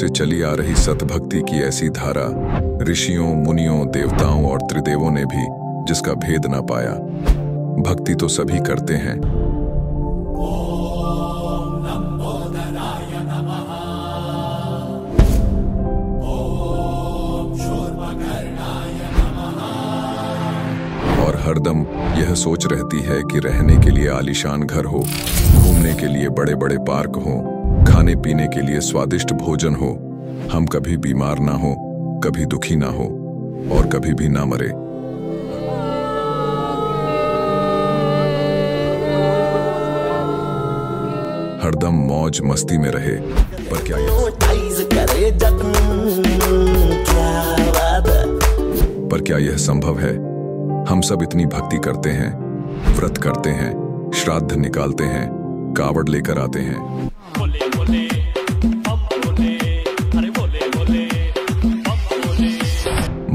से चली आ रही सतभक्ति की ऐसी धारा ऋषियों मुनियों देवताओं और त्रिदेवों ने भी जिसका भेद ना पाया भक्ति तो सभी करते हैं और हरदम यह सोच रहती है कि रहने के लिए आलिशान घर हो घूमने के लिए बड़े बड़े पार्क हों खाने पीने के लिए स्वादिष्ट भोजन हो हम कभी बीमार ना हो कभी दुखी ना हो और कभी भी ना मरे हरदम मौज मस्ती में रहे पर क्या ये? पर क्या यह संभव है हम सब इतनी भक्ति करते हैं व्रत करते हैं श्राद्ध निकालते हैं कावड़ लेकर आते हैं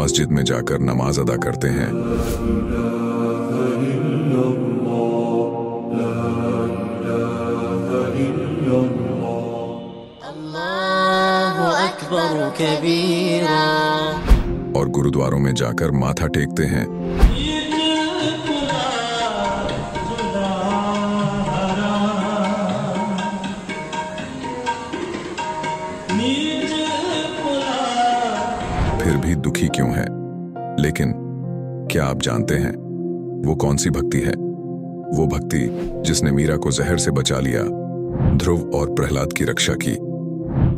मस्जिद में जाकर नमाज अदा करते हैं और गुरुद्वारों में जाकर माथा टेकते हैं क्या आप जानते हैं वो कौन सी भक्ति है वो भक्ति जिसने मीरा को जहर से बचा लिया ध्रुव और प्रहलाद की रक्षा की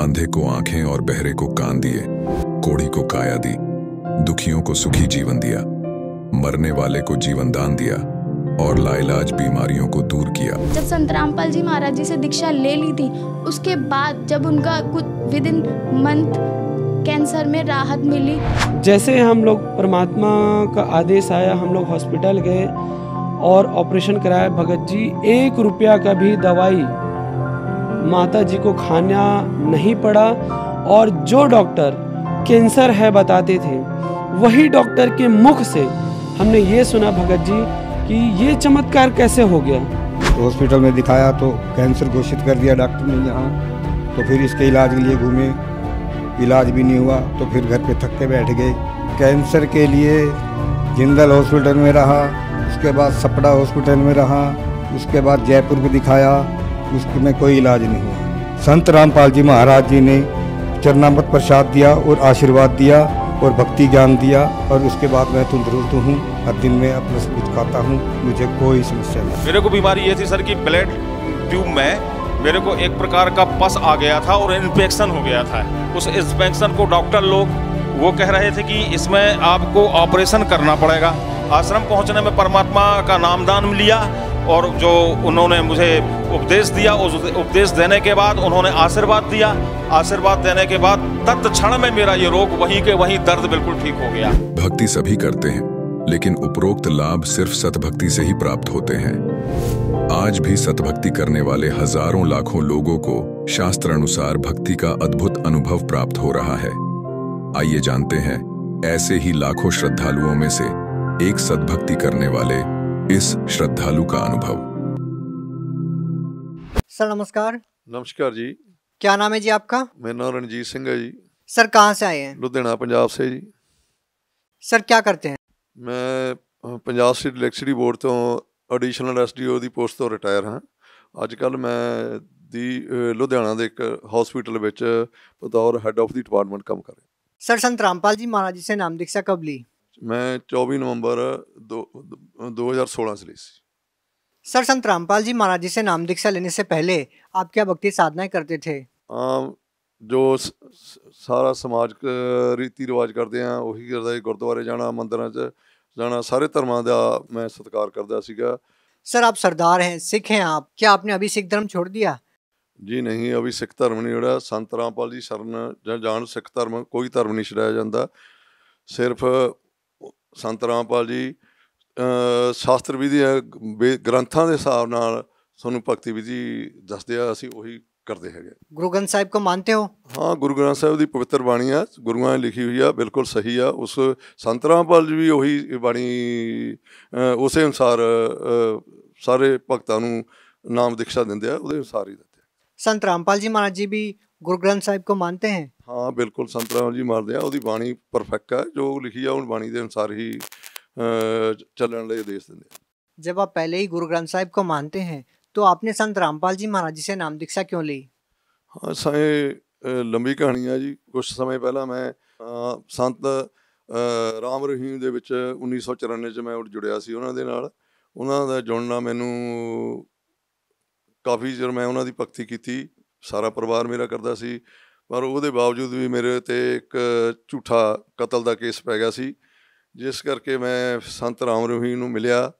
अंधे को आंखें और बहरे को कान दिए कोड़ी को काया दी दुखियों को सुखी जीवन दिया मरने वाले को जीवन दान दिया और लाइलाज बीमारियों को दूर किया जब संत रामपाल जी महाराज जी से दीक्षा ले ली थी उसके बाद जब उनका कुछ विद इन मंथ कैंसर में राहत मिली जैसे हम लोग परमात्मा का आदेश आया हम लोग हॉस्पिटल गए और ऑपरेशन कराया भगत जी एक रुपया का भी दवाई माता जी को खाना नहीं पड़ा और जो डॉक्टर कैंसर है बताते थे वही डॉक्टर के मुख से हमने ये सुना भगत जी कि ये चमत्कार कैसे हो गया तो हॉस्पिटल में दिखाया तो कैंसर घोषित कर दिया डॉक्टर ने यहाँ तो फिर इसके इलाज के लिए घूमे इलाज भी नहीं हुआ तो फिर घर पे थक के बैठ गए कैंसर के लिए जिंदल हॉस्पिटल में रहा उसके बाद सपड़ा हॉस्पिटल में रहा उसके बाद जयपुर में दिखाया उसमें कोई इलाज नहीं हुआ संत रामपाल जी महाराज जी ने चरणामत प्रसाद दिया और आशीर्वाद दिया और भक्ति ज्ञान दिया और उसके बाद मैं तंदुरुस्त हूँ हर दिन में अपना सब कुछ खाता हूँ मुझे कोई समस्या नहीं मेरे को बीमारी ये थी सर कि ब्लड ट्यूब में मेरे को एक प्रकार का पस आ गया था और इन्फेक्शन हो गया था उस इन्फेक्शन को डॉक्टर लोग वो कह रहे थे कि इसमें आपको ऑपरेशन करना पड़ेगा आश्रम पहुंचने में परमात्मा का नामदान लिया और जो उन्होंने मुझे उपदेश दिया उस उपदेश देने के बाद उन्होंने आशीर्वाद दिया आशीर्वाद देने के बाद तत् क्षण में मेरा ये रोग वहीं के वहीं दर्द बिल्कुल ठीक हो गया भक्ति सभी करते हैं लेकिन उपरोक्त लाभ सिर्फ सतभक्ति से ही प्राप्त होते हैं आज भी सतभक्ति करने वाले हजारों लाखों लोगों को शास्त्र अनुसार भक्ति का अद्भुत अनुभव प्राप्त हो रहा है आइए जानते हैं ऐसे ही लाखों श्रद्धालुओं में से एक सदभक्ति करने वाले इस श्रद्धालु का अनुभव सर नमस्कार नमस्कार जी क्या नाम है जी आपका मेरा नाम रणजीत सिंह है जी सर कहाँ से आए हैं लुधियाना पंजाब से जी सर क्या करते हैं मैं पंजाब स्टेट इलेक्ट्रिसिटी बोर्ड तो ਐਡੀਸ਼ਨਲ ਐਸਡੀਓ ਦੀ ਪੋਸਟ ਤੋਂ ਰਿਟਾਇਰ ਹਾਂ ਅੱਜ ਕੱਲ ਮੈਂ ਦੀ ਲੁਧਿਆਣਾ ਦੇ ਇੱਕ ਹਸਪੀਟਲ ਵਿੱਚ ਬਤੌਰ ਹੈੱਡ ਆਫ ਦੀ ਡਿਪਾਰਟਮੈਂਟ ਕੰਮ ਕਰ ਰਿਹਾ ਸਰ ਸੰਤ ਰਾਮਪਾਲ ਜੀ ਮਹਾਰਾਜ ਜੀ ਸੇ ਨਾਮ ਦੀक्षा कब ली मैं 24 नवंबर 2016 से ली सी सर संत रामपाल जी महाराज जी से नाम दीक्षा लेने से पहले आप क्या भक्ति साधनाएं करते थे ਆਮ ਜੋ ਸ- ਸ- ਸਾਰਾ ਸਮਾਜਿਕ ਰੀਤੀ ਰਿਵਾਜ ਕਰਦੇ ਆ ਉਹੀ ਕਰਦਾ ਸੀ, ਗੁਰਦੁਆਰੇ ਜਾਣਾ ਮੰਦਰਾਂ 'ਚ जाना ਸਾਰੇ ਧਰਮਾਂ ਦਾ ਮੈਂ ਸਤਿਕਾਰ ਕਰਦਾ ਸੀਗਾ ਸਰ ਆਪ ਸਰਦਾਰ ਹੈ ਸਿੱਖ ਹੈ ਆਪ ਕੀ ਆਪਨੇ ਅਭੀ ਸਿੱਖ ਧਰਮ ਛੋੜ ਦਿਆ ਜੀ ਨਹੀਂ ਅਭੀ ਸਿੱਖ ਧਰਮ ਨਹੀਂ ਜਿਹੜਾ ਸੰਤ ਰਾਮਪਾਲ ਜੀ ਸ਼ਰਨ ਜਾਂ ਜਾਣ ਸਿੱਖ ਧਰਮ ਕੋਈ ਧਰਮ ਨਹੀਂ ਛੜਾਇਆ ਜਾਂਦਾ ਸਿਰਫ ਸੰਤ ਰਾਮਪਾਲ ਜੀ ਸ਼ਾਸਤਰ ਵਿਧੀ ਗ੍ਰੰਥਾਂ ਦੇ ਹਿਸਾਬ ਨਾਲ ਤੁਹਾਨੂੰ ਭਗਤੀ ਵਿਧੀ ਦੱਸਦੇ ਆ ਅਸੀਂ ਉਹੀ ਕਰਦੇ ਹੈਗੇ ਗੁਰੂ ਗ੍ਰੰਥ ਸਾਹਿਬ ਕੋ ਮੰਨਤੇ ਹੋ ਹਾਂ ਗੁਰੂ ਗ੍ਰੰਥ ਸਾਹਿਬ ਦੀ ਪਵਿੱਤਰ ਬਾਣੀ ਆ ਗੁਰੂਆਂ ਨੇ ਲਿਖੀ ਹੋਈ ਆ ਬਿਲਕੁਲ ਸਹੀ ਆ ਉਸ ਸੰਤਰਾਂ ਜੀ ਵੀ ਉਹੀ ਬਾਣੀ ਉਸੇ ਅਨਸਾਰ ਸਾਰੇ ਭਗਤਾਂ ਨੂੰ ਨਾਮ ਦਿਕਸ਼ਾ ਦਿੰਦੇ ਆ ਉਹਦੇ ਅਨਸਾਰ ਹੀ ਦਿੰਦੇ ਸੰਤ ਰਾਮਪਾਲ ਜੀ ਮਹਾਰਾਜ ਜੀ ਵੀ ਗੁਰੂ ਗ੍ਰੰਥ ਸਾਹਿਬ ਕੋ ਮੰਨਤੇ ਹੈ ਹਾਂ ਬਿਲਕੁਲ ਸੰਤ ਰਾਮ ਜੀ ਮੰਨਦੇ ਆ ਉਹਦੀ ਬਾਣੀ ਪਰਫੈਕਟ ਆ ਜੋ ਲਿਖੀ ਆ ਉਹਨ ਬਾਣੀ ਦੇ ਅਨਸਾਰ ਹੀ ਚੱਲਣ ਲਈ ਦੇਸ਼ ਦਿੰਦੇ ਆ जब ਆ ਪਹਿਲੇ ਹੀ ਗੁਰੂ ਗ੍ਰੰਥ ਸਾਹਿਬ ਕੋ मानते हैं तो आपने संत रामपाल जी महाराज जी से नाम दीक्षा क्यों ली ਹਾਂ ਸਾਏ ਲੰਬੀ ਕਹਾਣੀ ਆ ਜੀ ਕੁਝ ਸਮੇਂ ਪਹਿਲਾਂ ਮੈਂ ਸੰਤ ਰਾਮ ਰਹੀਮ ਦੇ ਵਿੱਚ 1994 ਚ ਮੈਂ ਜੁੜਿਆ ਸੀ ਉਹਨਾਂ ਦੇ ਨਾਲ ਉਹਨਾਂ ਦਾ ਜੁੜਨਾ ਮੈਨੂੰ ਕਾਫੀ ਜਰ ਮੈਂ ਉਹਨਾਂ ਦੀ ਭਗਤੀ ਕੀਤੀ ਸਾਰਾ ਪਰਿਵਾਰ ਮੇਰਾ ਕਰਦਾ ਸੀ ਪਰ ਉਹਦੇ ਬਾਵਜੂਦ ਵੀ ਮੇਰੇ ਤੇ ਇੱਕ ਝੂਠਾ ਕਤਲ ਦਾ ਕੇਸ ਪੈ ਗਿਆ ਸੀ ਜਿਸ ਕਰਕੇ ਮੈਂ ਸੰਤ ਰਾਮ ਰਹੀਮ ਨੂੰ ਮਿਲਿਆ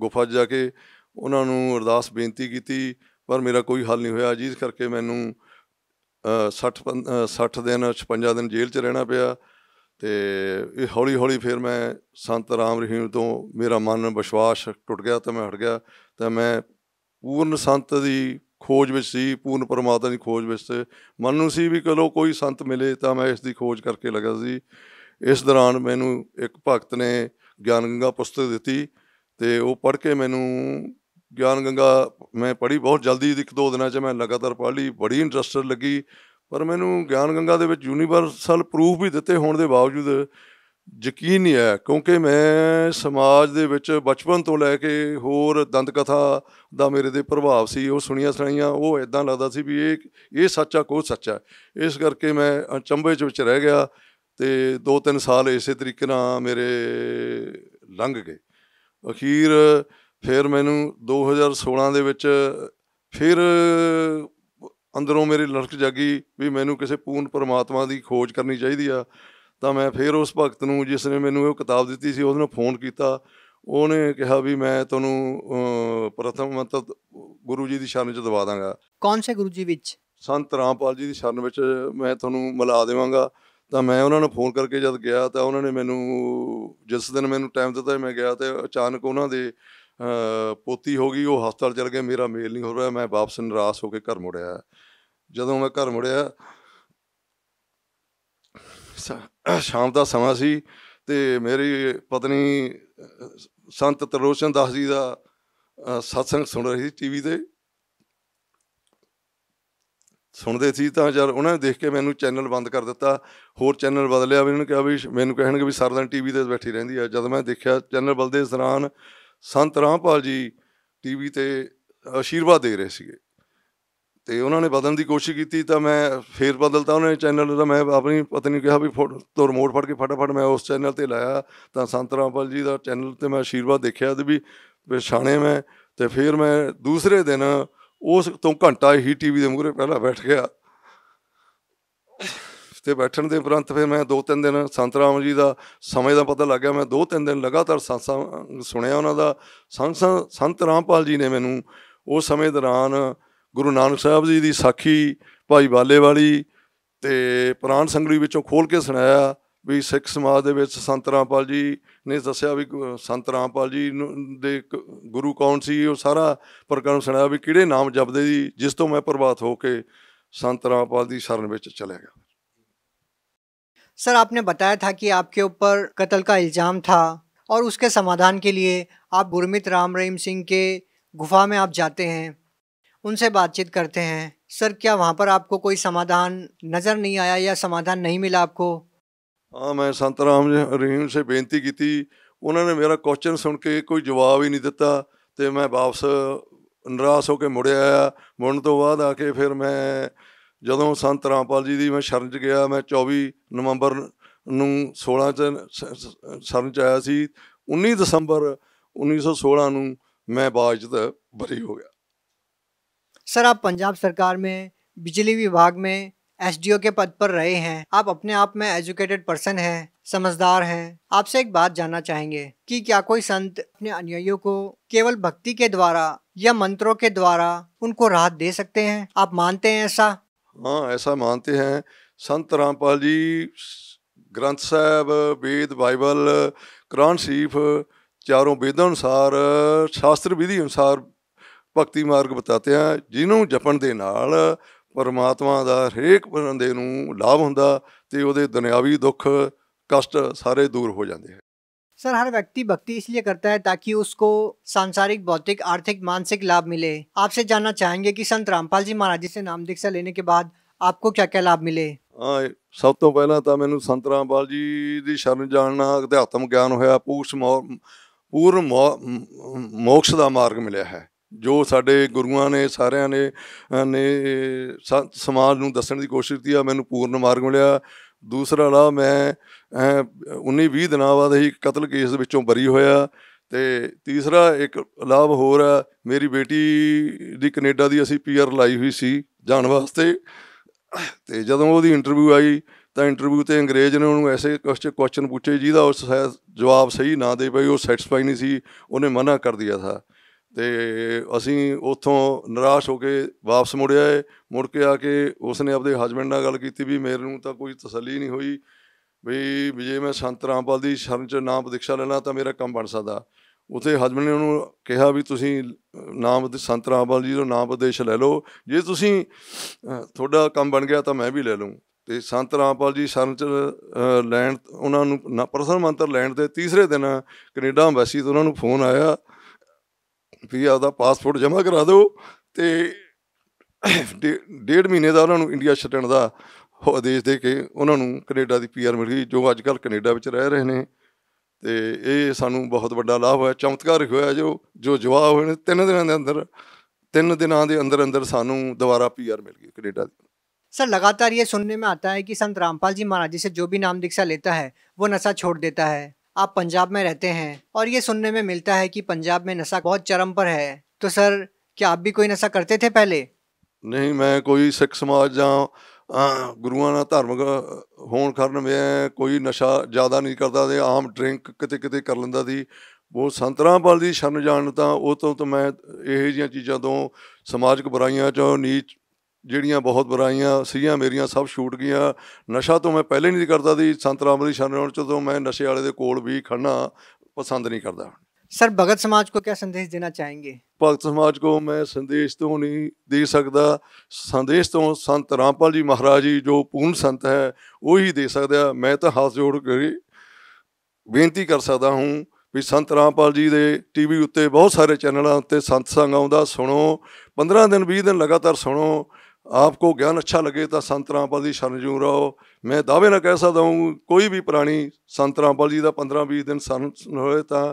ਗੁਫਾ ਜਾ ਕੇ ਉਹਨਾਂ ਨੂੰ ਅਰਦਾਸ ਬੇਨਤੀ ਕੀਤੀ ਪਰ ਮੇਰਾ ਕੋਈ ਹੱਲ ਨਹੀਂ ਹੋਇਆ ਜਿਸ ਕਰਕੇ ਮੈਨੂੰ 60 60 ਦਿਨ 56 ਦਿਨ ਜੇਲ੍ਹ 'ਚ ਰਹਿਣਾ ਪਿਆ ਤੇ ਇਹ ਹੌਲੀ ਹੌਲੀ ਫਿਰ ਮੈਂ ਸੰਤ ਰਾਮ ਰਹੀਮ ਤੋਂ ਮੇਰਾ ਮਨ ਵਿਸ਼ਵਾਸ ਟੁੱਟ ਗਿਆ ਤਾਂ ਮੈਂ ਹਟ ਗਿਆ ਤਾਂ ਮੈਂ ਪੂਰਨ ਸੰਤ ਦੀ ਖੋਜ ਵਿੱਚ ਸੀ ਪੂਰਨ ਪਰਮਾਤਮਾ ਦੀ ਖੋਜ ਵਿੱਚ ਮਨ ਨੂੰ ਸੀ ਵੀ ਕਿਲੋ ਕੋਈ ਸੰਤ ਮਿਲੇ ਤਾਂ ਮੈਂ ਇਸ ਦੀ ਖੋਜ ਕਰਕੇ ਲੱਗਾ ਸੀ ਇਸ ਦੌਰਾਨ ਮੈਨੂੰ ਇੱਕ ਭਗਤ ਨੇ ਗਿਆਨ ਗੰਗਾ ਪੁਸਤਕ ਦਿੱਤੀ ਤੇ ਉਹ ਪੜ੍ਹ ਕੇ ਮੈਨੂੰ ਗਿਆਨ ਗੰਗਾ ਮੈਂ ਪੜ੍ਹੀ ਬਹੁਤ ਜਲਦੀ ਇੱਕ ਦੋ ਦਿਨਾਂ 'ਚ ਮੈਂ ਲਗਾਤਾਰ ਪੜ੍ਹ ਲਈ ਬੜੀ ਇੰਟਰਸਟਡ ਲੱਗੀ ਪਰ ਮੈਨੂੰ ਗਿਆਨ ਗੰਗਾ ਦੇ ਵਿੱਚ ਯੂਨੀਵਰਸਲ ਪ੍ਰੂਫ ਵੀ ਦਿੱਤੇ ਹੋਣ ਦੇ ਬਾਵਜੂਦ ਯਕੀਨ ਨਹੀਂ ਆਇਆ ਕਿਉਂਕਿ ਮੈਂ ਸਮਾਜ ਦੇ ਵਿੱਚ ਬਚਪਨ ਤੋਂ ਲੈ ਕੇ ਹੋਰ ਦੰਦ ਕਥਾ ਦਾ ਮੇਰੇ ਦੇ ਪ੍ਰਭਾਵ ਸੀ ਉਹ ਸੁਣੀਆਂ ਸੁਣਾਈਆਂ ਉਹ ਇਦਾਂ ਲੱਗਦਾ ਸੀ ਵੀ ਇਹ ਇਹ ਸੱਚਾ ਕੋਈ ਸੱਚਾ ਇਸ ਕਰਕੇ ਮੈਂ ਚੰਬੇ ਚ ਵਿੱਚ ਰਹਿ ਗਿਆ ਤੇ 2-3 ਸਾਲ ਇਸੇ ਤਰੀਕੇ ਨਾਲ ਮੇਰੇ ਲੰਘ ਗਏ ਅਖੀਰ ਫਿਰ ਮੈਨੂੰ 2016 ਦੇ ਵਿੱਚ ਫਿਰ ਅੰਦਰੋਂ ਮੇਰੀ ਲੜਕ ਜਾਗੀ ਵੀ ਮੈਨੂੰ ਕਿਸੇ ਪੂਰਨ ਪਰਮਾਤਮਾ ਦੀ ਖੋਜ ਕਰਨੀ ਚਾਹੀਦੀ ਆ ਤਾਂ ਮੈਂ ਫਿਰ ਉਸ ਭਗਤ ਨੂੰ ਜਿਸ ਨੇ ਮੈਨੂੰ ਉਹ ਕਿਤਾਬ ਦਿੱਤੀ ਸੀ ਉਹਨੂੰ ਫੋਨ ਕੀਤਾ ਉਹਨੇ ਕਿਹਾ ਵੀ ਮੈਂ ਤੁਹਾਨੂੰ ਪ੍ਰਥਮ ਮਤ ਗੁਰੂ ਜੀ ਦੀ ਸ਼ਰਨ ਚ ਦਵਾ ਦਾਂਗਾ ਕੌਣ ਸੇ ਗੁਰੂ ਜੀ ਵਿੱਚ ਸੰਤ ਰਾਮਪਾਲ ਜੀ ਦੀ ਸ਼ਰਨ ਵਿੱਚ ਮੈਂ ਤੁਹਾਨੂੰ ਮਿਲਾ ਦੇਵਾਂਗਾ ਤਾਂ ਮੈਂ ਉਹਨਾਂ ਨੂੰ ਫੋਨ ਕਰਕੇ ਜਦ ਗਿਆ ਤਾਂ ਉਹਨਾਂ ਨੇ ਮੈਨੂੰ ਜਿਸ ਦਿਨ ਮੈਨੂੰ ਟਾਈਮ ਦਿੱਤਾ ਮੈਂ ਗਿਆ ਤੇ ਅਚਾਨਕ ਉਹਨਾਂ ਦੇ ਪੋਤੀ ਹੋ ਗਈ ਉਹ ਹਸਪਤਾਲ ਚਲ ਗਏ ਮੇਰਾ ਮੇਲ ਨਹੀਂ ਹੋ ਰਿਹਾ ਮੈਂ ਵਾਪਸ ਨਰਾਸ ਹੋ ਕੇ ਘਰ ਮੁੜਿਆ ਜਦੋਂ ਮੈਂ ਘਰ ਮੁੜਿਆ ਸ਼ਾਮ ਦਾ ਸਮਾਂ ਸੀ ਤੇ ਮੇਰੀ ਪਤਨੀ ਸੰਤ ਤਰੋਸ਼ਨ ਦਾਸ ਜੀ ਦਾ ਸਤਸੰਗ ਸੁਣ ਰਹੀ ਸੀ ਟੀਵੀ ਤੇ ਸੁਣਦੇ ਸੀ ਤਾਂ ਜਦ ਉਹਨਾਂ ਨੇ ਦੇਖ ਕੇ ਮੈਨੂੰ ਚੈਨਲ ਬੰਦ ਕਰ ਦਿੱਤਾ ਹੋਰ ਚੈਨਲ ਬਦਲਿਆ ਵੀ ਉਹਨਾਂ ਨੇ ਕਿਹਾ ਵੀ ਮੈਨੂੰ ਕਹਿਣਗੇ ਵੀ ਸਰਦਾਂ ਟੀਵੀ ਤੇ ਬੈਠੀ ਰਹਿੰਦੀ ਆ ਜਦ ਮੈਂ ਦੇਖਿਆ ਚੈਨਲ ਬਦਲਦੇ ਦੌਰਾਨ ਸੰਤ ਰਾਮਪਾਲ ਜੀ ਟੀਵੀ ਤੇ ਆਸ਼ੀਰਵਾਦ ਦੇ ਰਹੇ ਸੀਗੇ ਤੇ ਉਹਨਾਂ ਨੇ ਬਦਲਣ ਦੀ ਕੋਸ਼ਿਸ਼ ਕੀਤੀ ਤਾਂ ਮੈਂ ਫੇਰ ਬਦਲਤਾ ਉਹਨਾਂ ਨੇ ਚੈਨਲ ਦਾ ਮੈਂ ਆਪਣੀ ਪਤਨੀ ਨੂੰ ਕਿਹਾ ਵੀ ਤੋਂ ਰਿਮੋਟ ਫੜ ਕੇ ਫਟਾਫਟ ਮੈਂ ਉਸ ਚੈਨਲ ਤੇ ਲਾਇਆ ਤਾਂ ਸੰਤ ਰਾਮਪਾਲ ਜੀ ਦਾ ਚੈਨਲ ਤੇ ਮੈਂ ਆਸ਼ੀਰਵਾਦ ਦੇਖਿਆ ਤੇ ਵੀ ਪਛਾਣੇ ਮੈਂ ਤੇ ਫੇਰ ਮੈਂ ਦੂਸਰੇ ਦਿਨ ਉਸ ਤੋਂ ਘੰਟਾ ਹੀ ਟੀਵੀ ਦੇ ਮੂਹਰੇ ਪਹਿਲਾਂ ਬੈਠ ਗਿਆ ਤੇ ਬੈਠਣ ਦੇ ਉਪਰੰਤ ਫਿਰ ਮੈਂ ਦੋ ਤਿੰਨ ਦਿਨ ਸੰਤ ਰਾਮ ਜੀ ਦਾ ਸਮੇਂ ਦਾ ਪਤਾ ਲੱਗਿਆ ਮੈਂ ਦੋ ਤਿੰਨ ਦਿਨ ਲਗਾਤਾਰ ਸੰਸਾਂ ਸੁਣਿਆ ਉਹਨਾਂ ਦਾ ਸੰਸਾਂ ਸੰਤ ਰਾਮਪਾਲ ਜੀ ਨੇ ਮੈਨੂੰ ਉਸ ਸਮੇਂ ਦੌਰਾਨ ਗੁਰੂ ਨਾਨਕ ਸਾਹਿਬ ਜੀ ਦੀ ਸਾਖੀ ਭਾਈ ਬਾਲੇ ਵਾਲੀ ਤੇ ਪ੍ਰਾਨ ਸੰਗੜੀ ਵਿੱਚੋਂ ਖੋਲ ਕੇ ਸੁਣਾਇਆ ਵੀ ਸਿੱਖ ਸਮਾਜ ਦੇ ਵਿੱਚ ਸੰਤ ਰਾਮਪਾਲ ਜੀ ਨੇ ਦੱਸਿਆ ਵੀ ਸੰਤ ਰਾਮਪਾਲ ਜੀ ਦੇ ਗੁਰੂ ਕੌਣ ਸੀ ਉਹ ਸਾਰਾ ਪ੍ਰਕਰਮ ਸੁਣਾਇਆ ਵੀ ਕਿਹੜੇ ਨਾਮ ਜਪਦੇ ਦੀ ਜਿਸ ਤੋਂ ਮੈਂ ਪ੍ਰਭਾਤ ਹੋ ਕੇ ਸੰਤ ਰਾਮਪਾਲ ਦੀ ਸ਼ਰਨ ਵਿੱਚ ਚਲੇ ਗਿਆ सर आपने बताया था कि आपके ऊपर कत्ल का इल्ज़ाम था और उसके समाधान के लिए आप गुरमित राम रहीम सिंह के गुफा में आप जाते हैं उनसे बातचीत करते हैं सर क्या वहाँ पर आपको कोई समाधान नज़र नहीं आया या समाधान नहीं मिला आपको हाँ मैं संत राम रहीम से बेनती की थी उन्होंने मेरा क्वेश्चन सुन के कोई जवाब ही नहीं दिता तो मैं वापस निराश होकर मुड़े आया मुड़न तो बाद आके फिर मैं संत रामपाल जी की मैं शरण च गया मैं चौबी नवंबर ਨਵੰਬਰ च शरण च आया सी उन्नीस दसंबर उन्नीस सौ सोलह न मैं बाजत बरी हो गया सर आप पंजाब सरकार में बिजली विभाग में एसडीओ के पद पर रहे हैं आप अपने आप में एजुकेटेड पर्सन हैं समझदार हैं आपसे एक बात जानना चाहेंगे कि क्या कोई संत अपने अनुयायियों को केवल भक्ति के द्वारा या मंत्रों के द्वारा उनको राहत दे सकते हैं आप मानते हैं ऐसा ਹਾਂ ਐਸਾ ਮੰਨਤੇ हैं ਸੰਤ ਰਾਮਪਾਲ ਜੀ ਗ੍ਰੰਥ ਸਾਹਿਬ ਵੇਦ ਬਾਈਬਲ ਕੁਰਾਨ शरीफ ਚਾਰੋਂ ਵੇਦ ਅਨੁਸਾਰ ਸ਼ਾਸਤਰ ਵਿਧੀ ਅਨੁਸਾਰ ਭਗਤੀ ਮਾਰਗ ਬਤਾਤੇ ਆ ਜਿਹਨੂੰ ਜਪਣ ਦੇ ਨਾਲ ਪਰਮਾਤਮਾ ਦਾ ਹਰੇਕ ਬੰਦੇ ਨੂੰ ਲਾਭ ਹੁੰਦਾ ਤੇ ਉਹਦੇ ਦੁਨਿਆਵੀ ਦੁੱਖ ਕਸ਼ਟ ਸਾਰੇ ਦੂਰ ਹੋ ਜਾਂਦੇ ਹਨ सर हर व्यक्ति भक्ति इसलिए करता है ताकि उसको सांसारिक भौतिक आर्थिक मानसिक लाभ मिले आपसे जानना चाहेंगे कि संत ਰਾਮਪਾਲ ਜੀ ਮਹਾਰਾਜ ਜੀ ਸੇ ਨਾਮ ਦੀਕਸ਼ਾ ਲੈਣੇ ਕੇ ਬਾਅਦ ਆਪਕੋ ਕਿਆ ਕਿਆ ਲਾਭ ਮਿਲੇ ਸਭ ਤੋਂ ਪਹਿਲਾਂ ਤਾਂ ਮੈਨੂੰ ਸੰਤ ਰਾਮਪਾਲ ਜੀ ਦੀ ਸ਼ਰਨ ਜਾਣ ਨਾਲ ਅਧਿਆਤਮ ਗਿਆਨ ਹੋਇਆ ਪੂਰਸ ਪੂਰਨ ਮੋਕਸ਼ ਦਾ ਮਾਰਗ ਮਿਲਿਆ ਹੈ ਜੋ ਸਾਡੇ ਗੁਰੂਆਂ ਨੇ ਸਾਰਿਆਂ ਨੇ ਨੇ ਸਮਾਜ ਨੂੰ ਦੱਸਣ ਦੀ ਕੋਸ਼ਿਸ਼ ਕੀਤੀ ਆ ਮੈਨੂੰ ਪੂਰਨ ਮਾਰਗ ਮਿਲਿਆ ਦੂਸਰਾ ਲਾ ਮੈਂ 19 20 ਦਿਨਾਂ ਬਾਅਦ ਹੀ ਕਤਲ ਕੇਸ ਦੇ ਵਿੱਚੋਂ ਬਰੀ ਹੋਇਆ ਤੇ ਤੀਸਰਾ ਇੱਕ ਲਾਭ ਹੋਰ ਹੈ ਮੇਰੀ ਬੇਟੀ ਦੀ ਕੈਨੇਡਾ ਦੀ ਅਸੀਂ ਪੀਆਰ ਲਾਈ ਹੋਈ ਸੀ ਜਾਣ ਵਾਸਤੇ ਤੇ ਜਦੋਂ ਉਹਦੀ ਇੰਟਰਵਿਊ ਆਈ ਤਾਂ ਇੰਟਰਵਿਊ ਤੇ ਅੰਗਰੇਜ਼ ਨੇ ਉਹਨੂੰ ਐਸੇ ਕੁਐਸਚਨ ਪੁੱਛੇ ਜਿਹਦਾ ਉਸ ਜਵਾਬ ਸਹੀ ਨਾ ਦੇ ਪਈ ਉਹ ਸੈਟੀਸਫਾਈ ਨਹੀਂ ਸੀ ਉਹਨੇ ਮਨਾ ਕਰ ਦਿਆ ਥਾ ਤੇ ਅਸੀਂ ਉੱਥੋਂ ਨਿਰਾਸ਼ ਹੋ ਕੇ ਵਾਪਸ ਮੁੜਿਆ ਆਏ ਮੁੜ ਕੇ ਆ ਕੇ ਉਸਨੇ ਆਪਣੇ ਹਸਬੰਡ ਨਾਲ ਗੱਲ ਕੀਤੀ ਵੀ ਮੇਰੇ ਨੂੰ ਤਾਂ ਕੋਈ ਤਸੱਲੀ ਨਹੀਂ ਹੋਈ ਵੀ ਵਿਜੇ ਮੈਂ ਸੰਤ ਰਾਮਪਾਲ ਦੀ ਸ਼ਰਨ ਚ ਨਾਮ ਪ੍ਰਦੀਕਸ਼ਾ ਲੈਣਾ ਤਾਂ ਮੇਰਾ ਕੰਮ ਬਣ ਸਕਦਾ ਉਥੇ ਹਸਬੰਡ ਨੇ ਉਹਨੂੰ ਕਿਹਾ ਵੀ ਤੁਸੀਂ ਨਾਮ ਦੇ ਸੰਤ ਰਾਮਪਾਲ ਜੀ ਦਾ ਨਾਮ ਪ੍ਰਦੇਸ਼ ਲੈ ਲਓ ਜੇ ਤੁਸੀਂ ਤੁਹਾਡਾ ਕੰਮ ਬਣ ਗਿਆ ਤਾਂ ਮੈਂ ਵੀ ਲੈ ਲਵਾਂ ਤੇ ਸੰਤ ਰਾਮਪਾਲ ਜੀ ਸ਼ਰਨ ਚ ਲੈਣ ਉਹਨਾਂ ਨੂੰ ਪ੍ਰਸਨ ਮੰਤਰ ਲੈਣ ਦੇ ਤੀਸਰੇ ਦਿਨ ਕੈਨੇਡਾ ਐਮਬੈਸੀ ਤੋਂ ਉਹਨਾਂ ਨੂੰ ਫੋਨ ਆਇਆ ਵੀ ਆਪਦਾ ਪਾਸਪੋਰਟ ਜਮ੍ਹਾਂ ਕਰਾ ਦਿਓ ਤੇ ਡੇਢ ਮਹੀਨੇ ਦਾ ਉਹਨਾਂ ਨੂੰ ਇੰਡੀਆ ਛੱਡਣ ਦਾ ਆਦੇਸ਼ ਦੇ ਕੇ ਉਹਨਾਂ ਨੂੰ ਕੈਨੇਡਾ ਦੀ ਪੀਆਰ ਮਿਲ ਗਈ ਜੋ ਅੱਜ ਕੱਲ ਕੈਨੇਡਾ ਵਿੱਚ ਰਹਿ ਰਹੇ ਨੇ ਤੇ ਇਹ ਸਾਨੂੰ ਬਹੁਤ ਵੱਡਾ ਲਾਭ ਹੋਇਆ ਚਮਤਕਾਰ ਹੋਇਆ ਜੋ ਜੋ ਜਵਾਬ ਹੋਏ ਨੇ ਤਿੰਨ ਦਿਨਾਂ ਦੇ ਅੰਦਰ ਤਿੰਨ ਦਿਨਾਂ ਦੇ ਅੰਦਰ ਅੰਦਰ ਸਾਨੂੰ ਦੁਬਾਰਾ ਪੀਆਰ ਮਿਲ ਗਈ ਕੈਨੇਡਾ ਦੀ ਸਰ ਲਗਾਤਾਰ ਇਹ ਸੁਣਨੇ ਮੇ ਆਤਾ ਹੈ ਕਿ ਸੰਤ ਰਾਮਪਾਲ ਜੀ ਮਹਾਰਾਜ ਜੀ ਸੇ ਜੋ ਵੀ ਨਾਮ ਦਿਖਸਾ ਲੇਤਾ ਹੈ ਉਹ ਨਸ਼ਾ ਛੋੜ ਦਿੰਦਾ ਹੈ आप पंजाब में रहते हैं और ये सुनने में मिलता है कि पंजाब में नशा बहुत चरम पर है तो सर क्या आप भी कोई नशा करते थे पहले ਨਹੀਂ ਮੈਂ ਕੋਈ ਸਿੱਖ ਸਮਾਜ ਜਾਂ ਗੁਰੂਆਂ ਦਾ ਧਾਰਮਿਕ ਹੋਣ ਕਰਨ ਮੈਂ ਕੋਈ ਨਸ਼ਾ ਜ਼ਿਆਦਾ ਨਹੀਂ ਕਰਦਾ ਤੇ ਆਮ ਡਰਿੰਕ ਕਿਤੇ ਕਿਤੇ ਕਰ ਲੈਂਦਾ ਸੀ ਉਹ ਸੰਤਰਾਂਪਾਲ ਦੀ ਸ਼ਰਨ ਜਾਣ ਤਾਂ ਉਹ ਤੋਂ ਤਾਂ ਮੈਂ ਇਹ ਜੀਆਂ ਚੀਜ਼ਾਂ ਤੋਂ ਸਮਾਜਿਕ ਬੁਰਾਈਆਂ ਚੋਂ ਨੀਚ ਜਿਹੜੀਆਂ ਬਹੁਤ ਬੁਰਾਈਆਂ ਸੀਆਂ ਮੇਰੀਆਂ ਸਭ ਛੂਟ ਗਈਆਂ ਨਸ਼ਾ ਤੋਂ ਮੈਂ ਪਹਿਲੇ ਨਹੀਂ ਕਰਦਾ ਸੀ ਸੰਤ ਰਾਮਰੀ ਸ਼ਰਨ ਤੋਂ ਮੈਂ ਨਸ਼ੇ ਵਾਲੇ ਦੇ ਕੋਲ ਵੀ ਖੜਨਾ ਪਸੰਦ ਨਹੀਂ ਕਰਦਾ ਸਰ ਭਗਤ ਸਮਾਜ ਕੋ ਕੀ ਸੰਦੇਸ਼ ਦੇਣਾ ਚਾਹੇਂਗੇ ਭਗਤ ਸਮਾਜ ਕੋ ਮੈਂ ਸੰਦੇਸ਼ ਤੋਂ ਨਹੀਂ ਦੇ ਸਕਦਾ ਸੰਦੇਸ਼ ਤੋਂ ਸੰਤ ਰਾਮਪਾਲ ਜੀ ਮਹਾਰਾਜ ਜੀ ਜੋ ਪੂਰਨ ਸੰਤ ਹੈ ਉਹੀ ਦੇ ਸਕਦਾ ਮੈਂ ਤਾਂ ਹੱਥ ਜੋੜ ਕੇ ਬੇਨਤੀ ਕਰ ਸਕਦਾ ਹਾਂ ਵੀ ਸੰਤ ਰਾਮਪਾਲ ਜੀ ਦੇ ਟੀਵੀ ਉੱਤੇ ਬਹੁਤ ਸਾਰੇ ਚੈਨਲਾਂ ਉੱਤੇ ਸੰਤ ਸੰਗ ਆਉਂਦਾ ਸੁਣੋ 15 ਦਿਨ 20 ਦਿਨ ਲਗਾਤਾਰ ਸੁਣੋ ਆਪਕੋ ਗਿਆਨ ਅੱਛਾ ਲੱਗੇ ਤਾਂ ਸੰਤਰਾਪਾਲ रामपाल ਸ਼ਰਨ शरण जू रहो मैं दावे ना कह सकता हूँ कोई भी प्राणी संत रामपाल जी का पंद्रह बीस दिन ਤਾਂ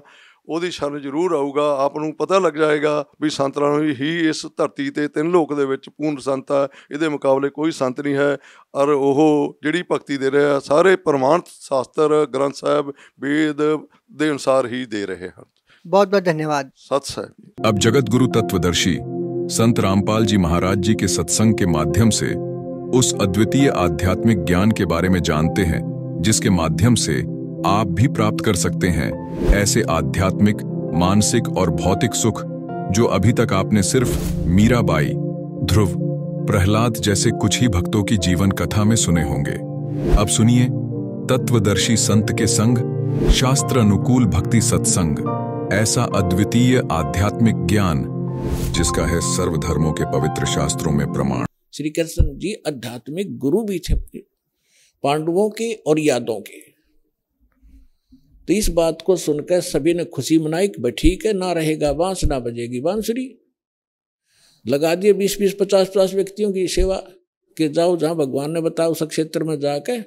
ਉਹਦੀ ਸ਼ਰਨ ਜ਼ਰੂਰ ਆਊਗਾ ਆਪ ਨੂੰ ਪਤਾ ਲੱਗ ਜਾਏਗਾ ਵੀ ਸੰਤ ਰਾਮ ਹੀ ਇਸ ਧਰਤੀ ਤੇ ਤਿੰਨ ਲੋਕ ਦੇ ਵਿੱਚ ਪੂਰਨ ਸੰਤ ਹੈ ਇਹਦੇ ਮੁਕਾਬਲੇ ਕੋਈ ਸੰਤ ਨਹੀਂ ਹੈ ਔਰ ਉਹ ਜਿਹੜੀ ਭਗਤੀ ਦੇ ਰਿਹਾ ਸਾਰੇ ਪ੍ਰਮਾਣ ਸ਼ਾਸਤਰ ਗ੍ਰੰਥ ਸਾਹਿਬ ਵੇਦ ਦੇ ਅਨੁਸਾਰ ਹੀ ਦੇ ਰਹੇ ਹਨ ਬਹੁਤ ਬਹੁਤ ਧੰਨਵਾਦ ਸਤ ਅਕਾਲ ਅਬ ਜਗਤ ਗੁਰੂ ਤਤਵਦਰਸ਼ੀ संत रामपाल जी महाराज जी के सत्संग के माध्यम से उस अद्वितीय आध्यात्मिक ज्ञान के बारे में जानते हैं जिसके माध्यम से आप भी प्राप्त कर सकते हैं ऐसे आध्यात्मिक मानसिक और भौतिक सुख जो अभी तक आपने सिर्फ मीराबाई ध्रुव प्रहलाद जैसे कुछ ही भक्तों की जीवन कथा में सुने होंगे अब सुनिए तत्वदर्शी संत के संग शास्त्र अनुकूल भक्ति सत्संग ऐसा अद्वितीय आध्यात्मिक ज्ञान जिसका है सर्व धर्मों के पवित्र शास्त्रों में प्रमाण श्री कृष्ण जी आध्यात्मिक गुरु भी थे पांडवों के और यादों के तो इस बात को सुनकर सभी ने खुशी मनाई कि ठीक है ना रहेगा बांस ना बजेगी बांसुरी लगा दिए बीस बीस पचास पचास व्यक्तियों की सेवा कि जाओ जहां भगवान ने बताया उस क्षेत्र में जाके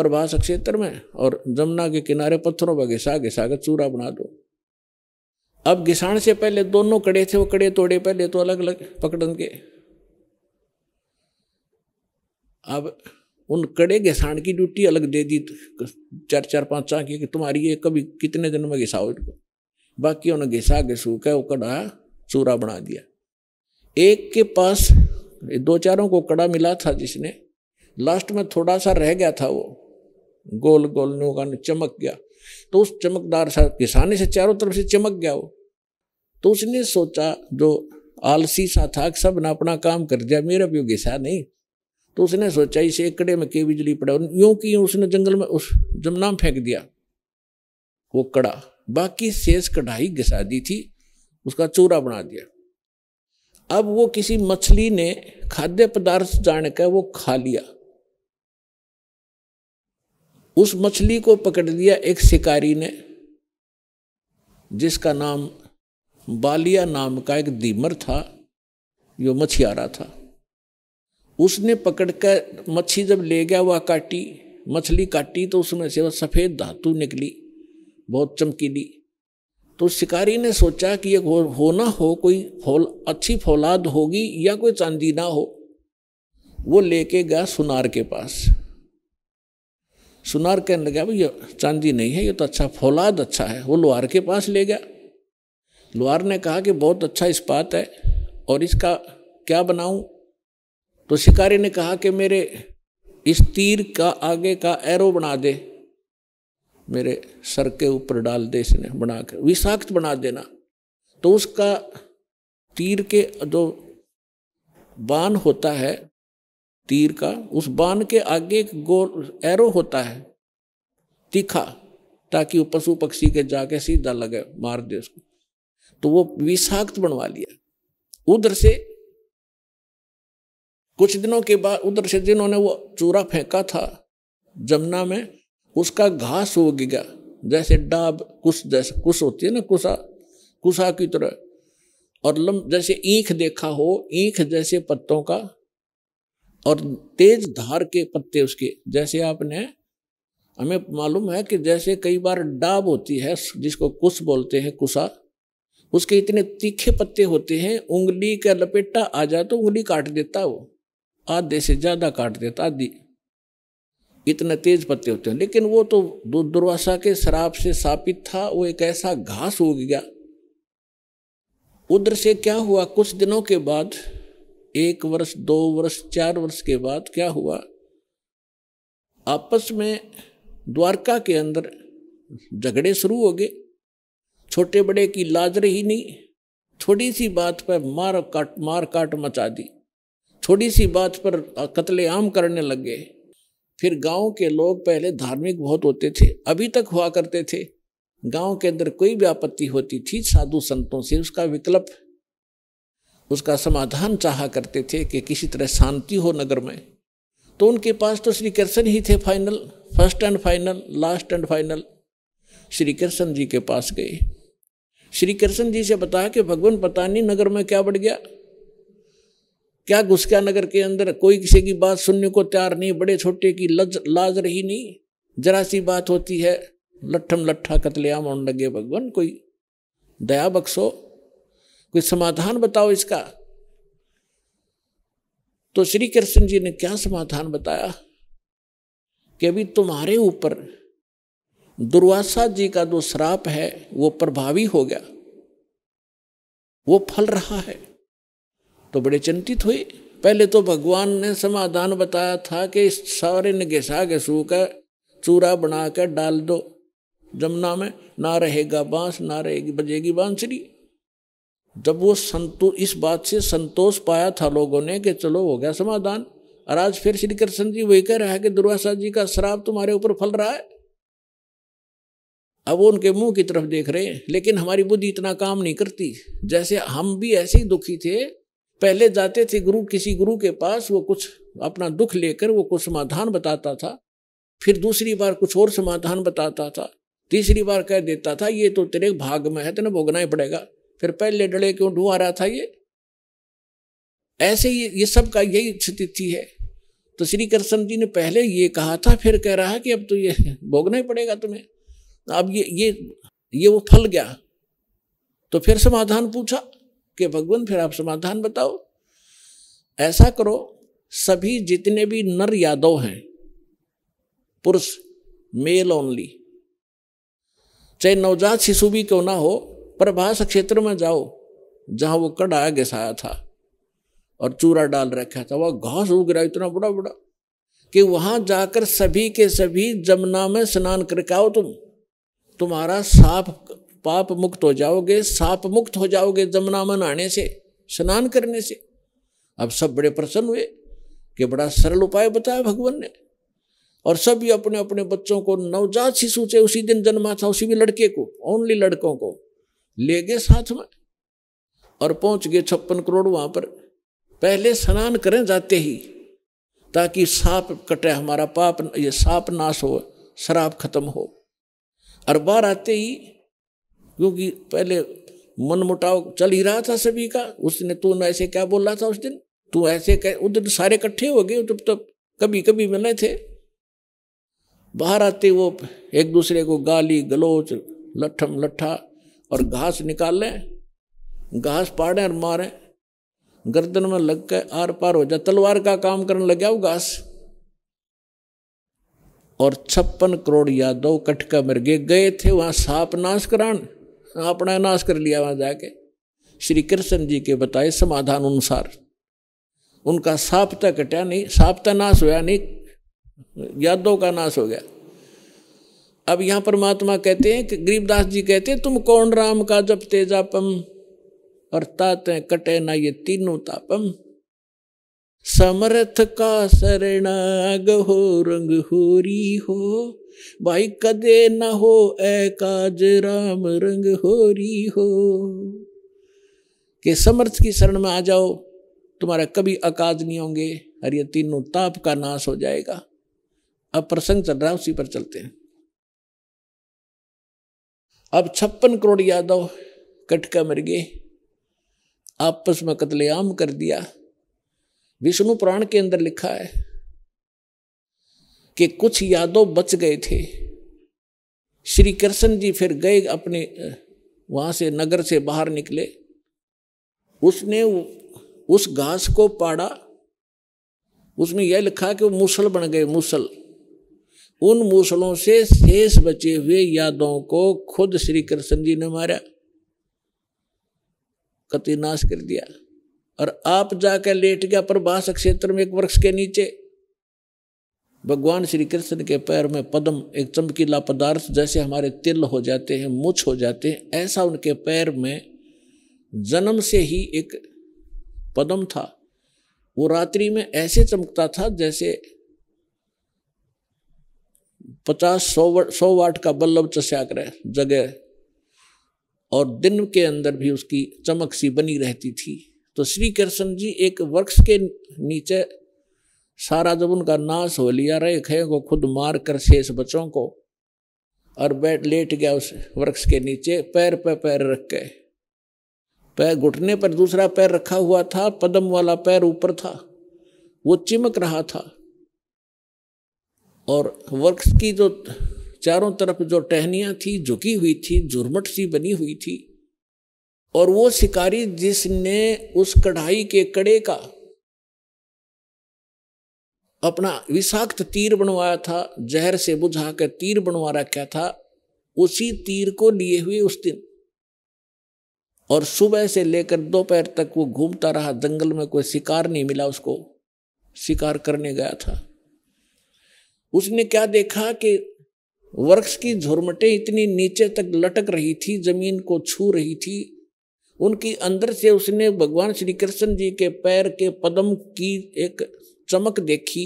प्रभास क्षेत्र में और जमुना के किनारे पत्थरों पर घिसा घिसा के चूरा बना दो अब घिसाण से पहले दोनों कड़े थे वो कड़े तोड़े पहले तो अलग अलग पकड़न के अब उन कड़े घिसाण की ड्यूटी अलग दे दी चार चार पांच चार की तुम्हारी ये कभी कितने दिन में घिसाओ इनको बाकी उन्हें घिसा घिसू के वो कड़ा चूरा बना दिया एक के पास दो चारों को कड़ा मिला था जिसने लास्ट में थोड़ा सा रह गया था वो गोल गोल नुकान चमक गया तो उस चमकदार सा किसानी से चारों तरफ से चमक गया वो तो उसने सोचा जो आलसी सा था कि सब ने अपना काम कर दिया मेरा भी घिसा नहीं तो उसने सोचा इसे एकड़े में के बिजली पड़ा यूं कि उसने जंगल में उस जमुना में फेंक दिया वो कड़ा बाकी शेष कढ़ाई घिसा दी थी उसका चूरा बना दिया अब वो किसी मछली ने खाद्य पदार्थ जान कर वो खा लिया उस मछली को पकड़ लिया एक शिकारी ने जिसका नाम बालिया नाम का एक दीमर था जो मछियारा था उसने पकड़ कर मच्छी जब ले गया वह काटी मछली काटी तो उसमें से वह सफ़ेद धातु निकली बहुत चमकीली तो शिकारी ने सोचा कि एक हो, हो ना हो कोई फौल अच्छी फौलाद होगी या कोई चांदी ना हो वो लेके गया सुनार के पास सुनार कहने लगा भाई ये चांदी नहीं है ये तो अच्छा फौलाद अच्छा है वो लोहार के पास ले गया लोहार ने कहा कि बहुत अच्छा इस्पात है और इसका क्या बनाऊं तो शिकारी ने कहा कि मेरे इस तीर का आगे का एरो बना दे मेरे सर के ऊपर डाल दे इसने बना कर विषाक्त बना देना तो उसका तीर के जो बाण होता है तीर का उस बाण के आगे एक गोल एरो होता है तीखा ताकि वो पशु पक्षी के जाके सीधा लगे मार दे उसको तो वो विषाक्त बनवा लिया उधर से कुछ दिनों के बाद उधर से जिन्होंने वो चूरा फेंका था जमुना में उसका घास हो गया जैसे डाब कुश जैसे कुश होती है ना कुसा कुसा की तरह और लम जैसे ईख देखा हो ईख जैसे पत्तों का और तेज धार के पत्ते उसके जैसे आपने हमें मालूम है कि जैसे कई बार डाब होती है जिसको कुश बोलते हैं कुसा उसके इतने तीखे पत्ते होते हैं उंगली का लपेटा आ जाए तो उंगली काट देता वो आधे से ज़्यादा काट देता आधी इतने तेज पत्ते होते हैं लेकिन वो तो दुर्वासा के शराब से सापित था वो एक ऐसा घास हो गया उधर से क्या हुआ कुछ दिनों के बाद एक वर्ष दो वर्ष चार वर्ष के बाद क्या हुआ आपस में द्वारका के अंदर झगड़े शुरू हो गए छोटे बड़े की लाज रही नहीं थोड़ी सी बात पर मार काट मार काट मचा दी थोड़ी सी बात पर आम करने लग गए फिर गांव के लोग पहले धार्मिक बहुत होते थे अभी तक हुआ करते थे गांव के अंदर कोई भी आपत्ति होती थी साधु संतों से उसका विकल्प उसका समाधान चाहा करते थे कि किसी तरह शांति हो नगर में तो उनके पास तो श्री कृष्ण ही थे final first and final last and final Shri Krishna ji के पास गए श्री कृष्ण जी से बताया कि भगवान पता नहीं नगर में क्या बढ़ गया क्या घुस गया नगर के अंदर कोई किसी की बात सुनने को तैयार नहीं बड़े छोटे की लज लाज रही नहीं जरा सी बात होती है लट्ठम लट्ठा कतलेआम होने लगे भगवान कोई दया बख्शो कोई समाधान बताओ इसका तो श्री कृष्ण जी ने क्या समाधान बताया कि अभी तुम्हारे ऊपर दुर्वासा जी का जो श्राप है वो प्रभावी हो गया वो फल रहा है तो बड़े चिंतित हुए पहले तो भगवान ने समाधान बताया था कि इस सारे के सू का चूरा बना कर डाल दो जमुना में ना रहेगा बांस ना रहेगी बजेगी बांसरी जब वो संतो इस बात से संतोष पाया था लोगों ने कि चलो हो गया समाधान और आज फिर श्री कृष्ण जी वही कह रहा है कि दुर्वासा जी का श्राप तुम्हारे ऊपर फल रहा है अब वो उनके मुंह की तरफ देख रहे हैं लेकिन हमारी बुद्धि इतना काम नहीं करती जैसे हम भी ऐसे ही दुखी थे पहले जाते थे गुरु किसी गुरु के पास वो कुछ अपना दुख लेकर वो कुछ समाधान बताता था फिर दूसरी बार कुछ और समाधान बताता था तीसरी बार कह देता था ये तो तेरे भाग में है तेना भोगना ही पड़ेगा फिर पहले डड़े क्यों ढू आ रहा था ये ऐसे ही ये सब का यही स्थिति है तो श्री कृष्ण जी ने पहले ये कहा था फिर कह रहा कि अब तो ये भोगना ही पड़ेगा तुम्हें अब ये ये ये वो फल गया तो फिर समाधान पूछा कि भगवान फिर आप समाधान बताओ ऐसा करो सभी जितने भी नर यादव हैं पुरुष मेल ओनली चाहे नवजात शिशु भी क्यों ना हो प्रभास क्षेत्र में जाओ जहां वो कड़ा घिसाया था और चूरा डाल रखा था वह घास उग रहा इतना बड़ा बड़ा कि वहां जाकर सभी के सभी जमुना में स्नान करके आओ तुम तुम्हारा साप पाप मुक्त हो जाओगे साप मुक्त हो जाओगे जमुना में नहाने से स्नान करने से अब सब बड़े प्रसन्न हुए कि बड़ा सरल उपाय बताया भगवान ने और सभी अपने अपने बच्चों को नवजात शिशु से उसी दिन जन्मा था उसी भी लड़के को ओनली लड़कों को ले गए साथ में और पहुंच गए छप्पन करोड़ वहां पर पहले स्नान करें जाते ही ताकि साप कटे हमारा पाप ये साप नाश हो शराब खत्म हो और बार आते ही क्योंकि पहले मन मुटाव चल ही रहा था सभी का उसने तू ऐसे क्या बोला था उस दिन तू ऐसे कह उस दिन सारे इकट्ठे हो गए जब तब कभी कभी मिले थे बाहर आते वो एक दूसरे को गाली गलोच लठम लट्ठा और घास निकाल लें घास पाड़ें और मारें गर्दन में लग के आर पार हो जाए तलवार का काम करने लग गया घास और छप्पन करोड़ यादव कटका मृगे गए थे वहां साप नाश करान अपना नाश कर लिया वहां जाके श्री कृष्ण जी के बताए समाधान अनुसार उनका साप तक तो कटा नहीं साप तक तो नाश हुआ नहीं यादव का नाश हो गया अब यहाँ परमात्मा कहते हैं कि गरीबदास जी कहते हैं तुम कौन राम का जब तेजापम और ताते कटे ना ये तीनों तापम समर्थ का शरण हो रंग होरी हो भाई कदे न हो ए काज राम रंग होरी हो के समर्थ की शरण में आ जाओ तुम्हारा कभी अकाज नहीं होंगे और ये तीनों ताप का नाश हो जाएगा अब प्रसंग चल रहा है उसी पर चलते हैं अब छप्पन करोड़ यादव कटका मर गए आपस में कतलेआम कर दिया विष्णु पुराण के अंदर लिखा है कि कुछ यादव बच गए थे श्री कृष्ण जी फिर गए अपने वहां से नगर से बाहर निकले उसने उस घास को पाड़ा उसमें यह लिखा कि वो मूसल बन गए मूसल उन मूसलों से शेष बचे हुए यादों को खुद श्री कृष्ण जी ने मारा कति नाश कर दिया और आप जाकर लेट गया प्रभाष क्षेत्र में एक वृक्ष के नीचे भगवान श्री कृष्ण के पैर में पदम एक चमकीला पदार्थ जैसे हमारे तिल हो जाते हैं मुछ हो जाते हैं ऐसा उनके पैर में जन्म से ही एक पदम था वो रात्रि में ऐसे चमकता था जैसे पचास सौ वाट सौ वाट का बल्लभ चस्या करे जगह और दिन के अंदर भी उसकी चमक सी बनी रहती थी तो श्री कृष्ण जी एक वृक्ष के नीचे सारा जब उनका नाश हो लिया रेखे को खुद मार कर शेष बच्चों को और बैठ लेट गया उस वृक्ष के नीचे पैर पर पैर रख के पैर घुटने पर दूसरा पैर रखा हुआ था पदम वाला पैर ऊपर था वो चिमक रहा था और वृक्ष की जो चारों तरफ जो टहनियाँ थी झुकी हुई थी झुरमट सी बनी हुई थी और वो शिकारी जिसने उस कढ़ाई के कड़े का अपना विषाक्त तीर बनवाया था जहर से बुझा कर तीर बनवा रखा था उसी तीर को लिए हुए उस दिन और सुबह से लेकर दोपहर तक वो घूमता रहा जंगल में कोई शिकार नहीं मिला उसको शिकार करने गया था उसने क्या देखा कि वृक्ष की झुरमटे इतनी नीचे तक लटक रही थी जमीन को छू रही थी उनकी अंदर से उसने भगवान श्री कृष्ण जी के पैर के पदम की एक चमक देखी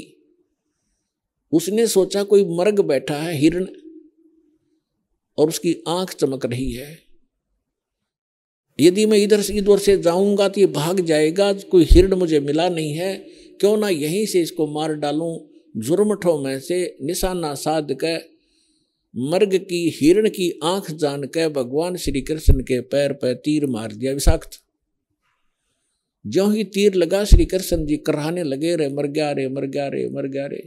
उसने सोचा कोई मर्ग बैठा है हिरण और उसकी आंख चमक रही है यदि मैं इधर से इधर से जाऊंगा तो ये भाग जाएगा कोई हिरण मुझे मिला नहीं है क्यों ना यहीं से इसको मार डालूं जुर्मठों में से निशाना साध के मर्ग की हिरण की आंख जान के भगवान श्री कृष्ण के पैर पर तीर मार दिया विषाक्त जो ही तीर लगा श्री कृष्ण जी करहाने लगे रे मर गया रे मर गया रे मर गया रे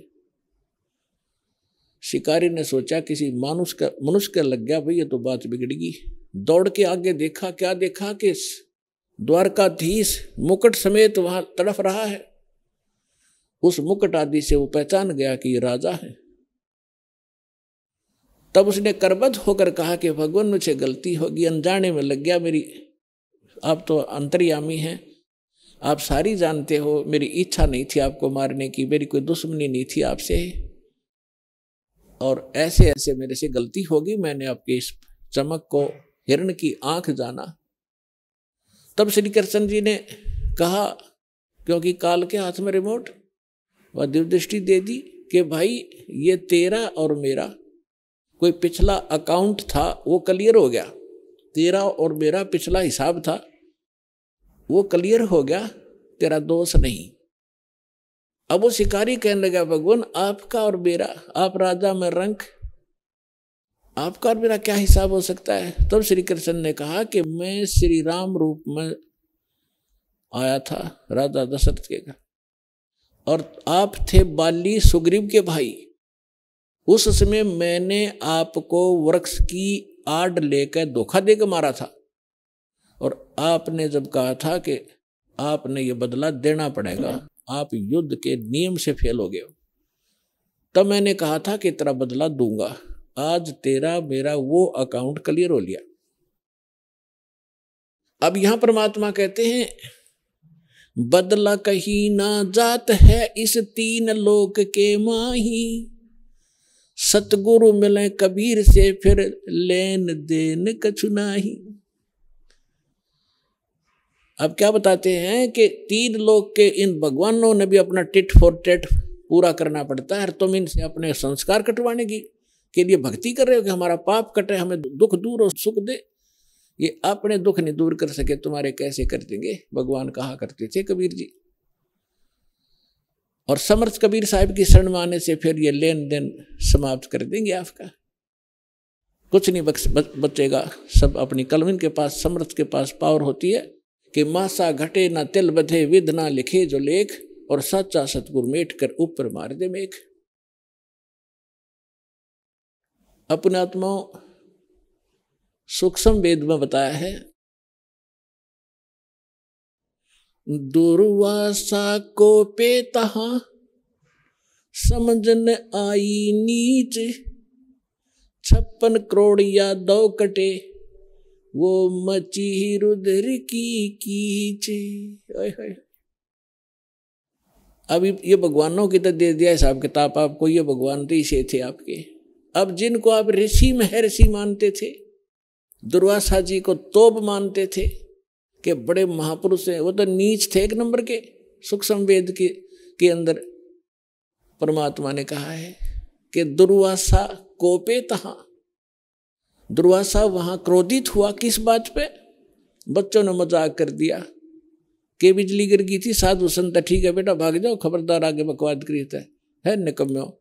शिकारी ने सोचा किसी मानुष का मनुष्य का लग गया भाई ये तो बात बिगड़गी दौड़ के आगे देखा क्या देखा कि द्वारकाधीश मुकुट समेत वहां तड़फ रहा है उस मुकुट आदि से वो पहचान गया कि ये राजा है तब उसने करबद्ध होकर कहा कि भगवान मुझे गलती होगी अनजाने में लग गया मेरी आप तो अंतर्यामी हैं आप सारी जानते हो मेरी इच्छा नहीं थी आपको मारने की मेरी कोई दुश्मनी नहीं थी आपसे और ऐसे ऐसे मेरे से गलती होगी मैंने आपके इस चमक को हिरण की आंख जाना तब श्री कृष्ण जी ने कहा क्योंकि काल के हाथ में रिमोट वह दिव्य दृष्टि दे दी कि भाई ये तेरा और मेरा कोई पिछला अकाउंट था वो क्लियर हो गया तेरा और मेरा पिछला हिसाब था वो क्लियर हो गया तेरा दोष नहीं अब वो शिकारी कहने लगा भगवान आपका और मेरा आप राजा में रंक आपका और मेरा क्या हिसाब हो सकता है तब तो श्री कृष्ण ने कहा कि मैं श्री राम रूप में आया था राजा दशरथ के घर और आप थे बाली सुग्रीव के भाई उस समय मैंने आपको वृक्ष की आड़ लेकर धोखा देकर मारा था और आपने जब कहा था कि आपने ये बदला देना पड़ेगा आप युद्ध के नियम से फेल हो गए तब मैंने कहा था कि तेरा बदला दूंगा आज तेरा मेरा वो अकाउंट क्लियर हो लिया अब यहां परमात्मा कहते हैं बदला कहीं ना जात है इस तीन लोक के माही सतगुरु मिले कबीर से फिर लेन देन कछु नाही अब क्या बताते हैं कि तीन लोग के इन भगवानों ने भी अपना टिट फॉर टेट पूरा करना पड़ता है तुम इनसे अपने संस्कार कटवाने की के लिए भक्ति कर रहे हो कि हमारा पाप कटे हमें दुख दूर और सुख दे ये अपने दुख नहीं दूर कर सके तुम्हारे कैसे कर देंगे भगवान कहा करते थे कबीर जी और समर्थ कबीर साहब की शरण माने आने से फिर ये लेन देन समाप्त कर देंगे आपका कुछ नहीं बच, बचेगा सब अपनी कलविन के पास समर्थ के पास पावर होती है कि मासा घटे ना तिल बधे विध ना लिखे जो लेख और सच्चा सतगुर मेट कर ऊपर मार दे मेघ अपने आत्माओं सूक्ष्म वेद में बताया है दुर्वासा को पेता समझन आई नीच छप्पन करोड़ या दो कटे वो मची ही रुद्र की कीच अब ये भगवानों की तो दे दिया हिसाब किताब आपको ये भगवान ऋषि थे आपके अब जिनको आप ऋषि महर्षि मानते थे दुर्वासा जी को तोप मानते थे कि बड़े महापुरुष हैं वो तो नीच थे एक नंबर के सुख संवेद के, के अंदर परमात्मा ने कहा है कि दुर्वासा कोपे तहा दुर्वासा वहां क्रोधित हुआ किस बात पे बच्चों ने मजाक कर दिया के बिजली गिर गई थी साधु संत ठीक है बेटा भाग जाओ खबरदार आगे बकवाद करी है है निकम्यो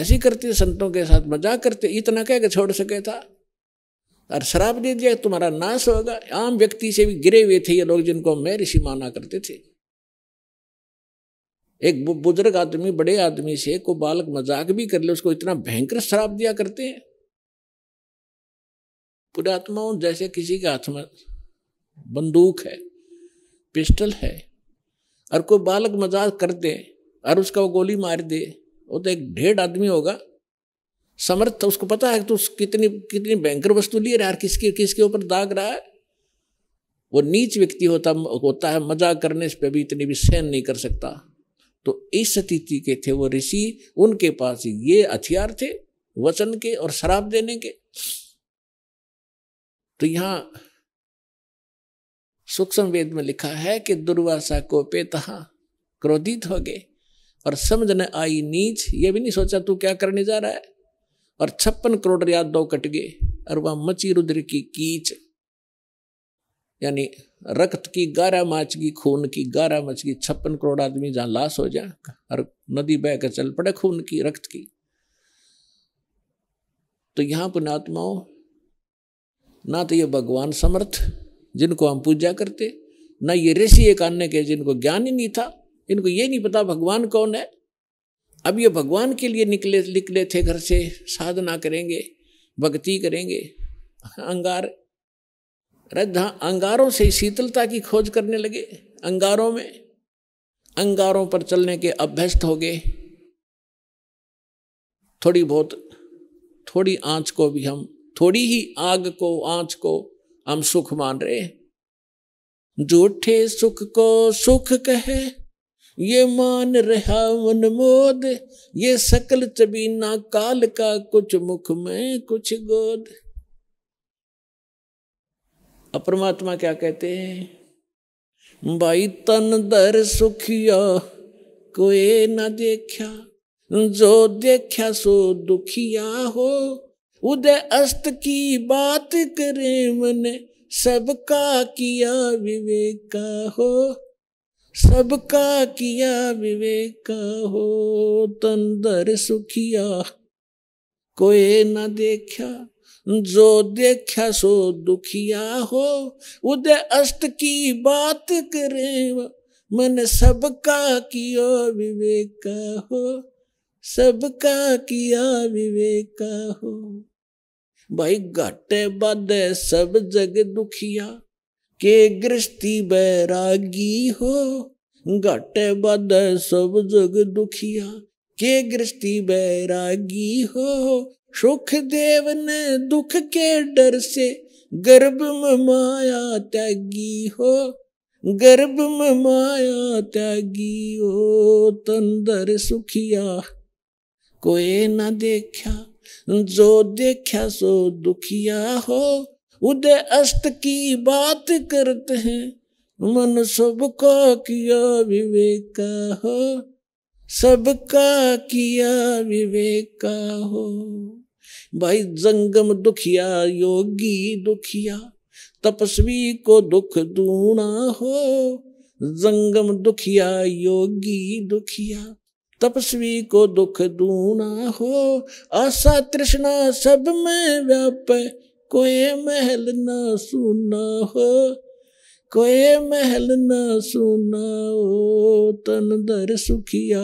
ऐसी करते संतों के साथ मजाक करते इतना कह के छोड़ सके था और शराब दे दिया तुम्हारा नाश होगा आम व्यक्ति से भी गिरे हुए थे ये लोग जिनको मैं ऋषि माना करते थे एक बुजुर्ग आदमी बड़े आदमी से को बालक मजाक भी कर ले उसको इतना भयंकर शराब दिया करते हैं पुरात्माओं जैसे किसी के हाथ में बंदूक है पिस्टल है और कोई बालक मजाक कर दे और उसका वो गोली मार दे वो तो एक ढेर आदमी होगा समर्थ उसको पता है तो उस कितनी कितनी भयंकर वस्तु लिए रहा है किसके किसके ऊपर दाग रहा है वो नीच व्यक्ति होता होता है मजाक करने पे पर भी इतनी भी सहन नहीं कर सकता तो इस स्थिति के थे वो ऋषि उनके पास ये हथियार थे वचन के और शराब देने के तो यहां सूक्ष्म वेद में लिखा है कि दुर्वासा को पे तहा क्रोधित हो गए और समझ न आई नीच ये भी नहीं सोचा तू क्या करने जा रहा है और छप्पन करोड़ दो कट गए और वह मची रुद्र की कीच यानी रक्त की गारा माच की खून की गारा मच की छप्पन करोड़ आदमी जहां लाश हो जाए और नदी बह कर चल पड़े खून की रक्त की तो यहां पुणात्माओं तो ना तो ये भगवान समर्थ जिनको हम पूजा करते ना ये ऋषि एक अन्य के जिनको ज्ञान ही नहीं था इनको ये नहीं पता भगवान कौन है अब ये भगवान के लिए निकले निकले थे घर से साधना करेंगे भक्ति करेंगे अंगार रद्धा अंगारों से शीतलता की खोज करने लगे अंगारों में अंगारों पर चलने के अभ्यस्त हो गए थोड़ी बहुत थोड़ी आंच को भी हम थोड़ी ही आग को आंच को हम सुख मान रहे झूठे सुख को सुख कहे ये मान रहा मोद ये सकल चबीना काल का कुछ मुख में कुछ गोद अपरमात्मा क्या कहते हैं भाई तन दर सुखिया कोई ना देखा जो देखा सो दुखिया हो उदय अस्त की बात करे मन सबका किया विवेका हो सबका किया विवेक हो तंदर सुखिया कोई न देखा जो देखा सो दुखिया हो उदय अष्ट की बात करे मन सबका किया विवेक हो सबका किया विवेक हो भाई घाटे बाधे सब जग दुखिया के गृहस्थी बैरागी हो घट बद सब जग दुखिया के गृहस्थी बैरागी हो सुख देव ने दुख के डर से गर्भ में माया त्यागी हो गर्भ में माया त्यागी हो तंदर सुखिया कोई न देखा जो देखा सो दुखिया हो उदय अस्त की बात करते हैं मन सबका किया विवेक हो सबका किया विवेक हो भाई जंगम दुखिया योगी दुखिया तपस्वी को दुख दूना हो जंगम दुखिया योगी दुखिया तपस्वी को दुख दूना हो आशा तृष्णा सब में व्याप कोई महल ना सुना हो कोई महल ना सुना हो तन दर सुखिया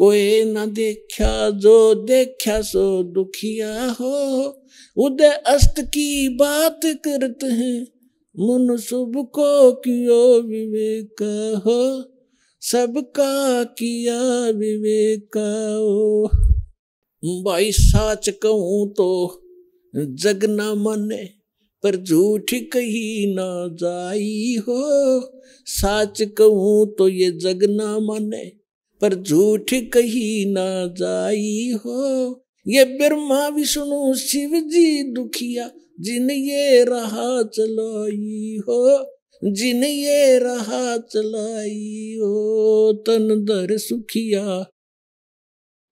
कोई ना देखा जो देखा सो दुखिया हो उदय अस्त की बात करते हैं मुन शुभ को क्यों विवेक हो सबका किया विवेक हो भाई साच कहूं तो जग ना मने पर झूठ कही ना जाई हो साच कहू तो ये जग ना मने पर झूठ कही ना जाई हो ये ब्रह्मा विष्णु शिव जी दुखिया जिन ये रहा चलाई हो जिन ये रहा चलाई हो तन दर सुखिया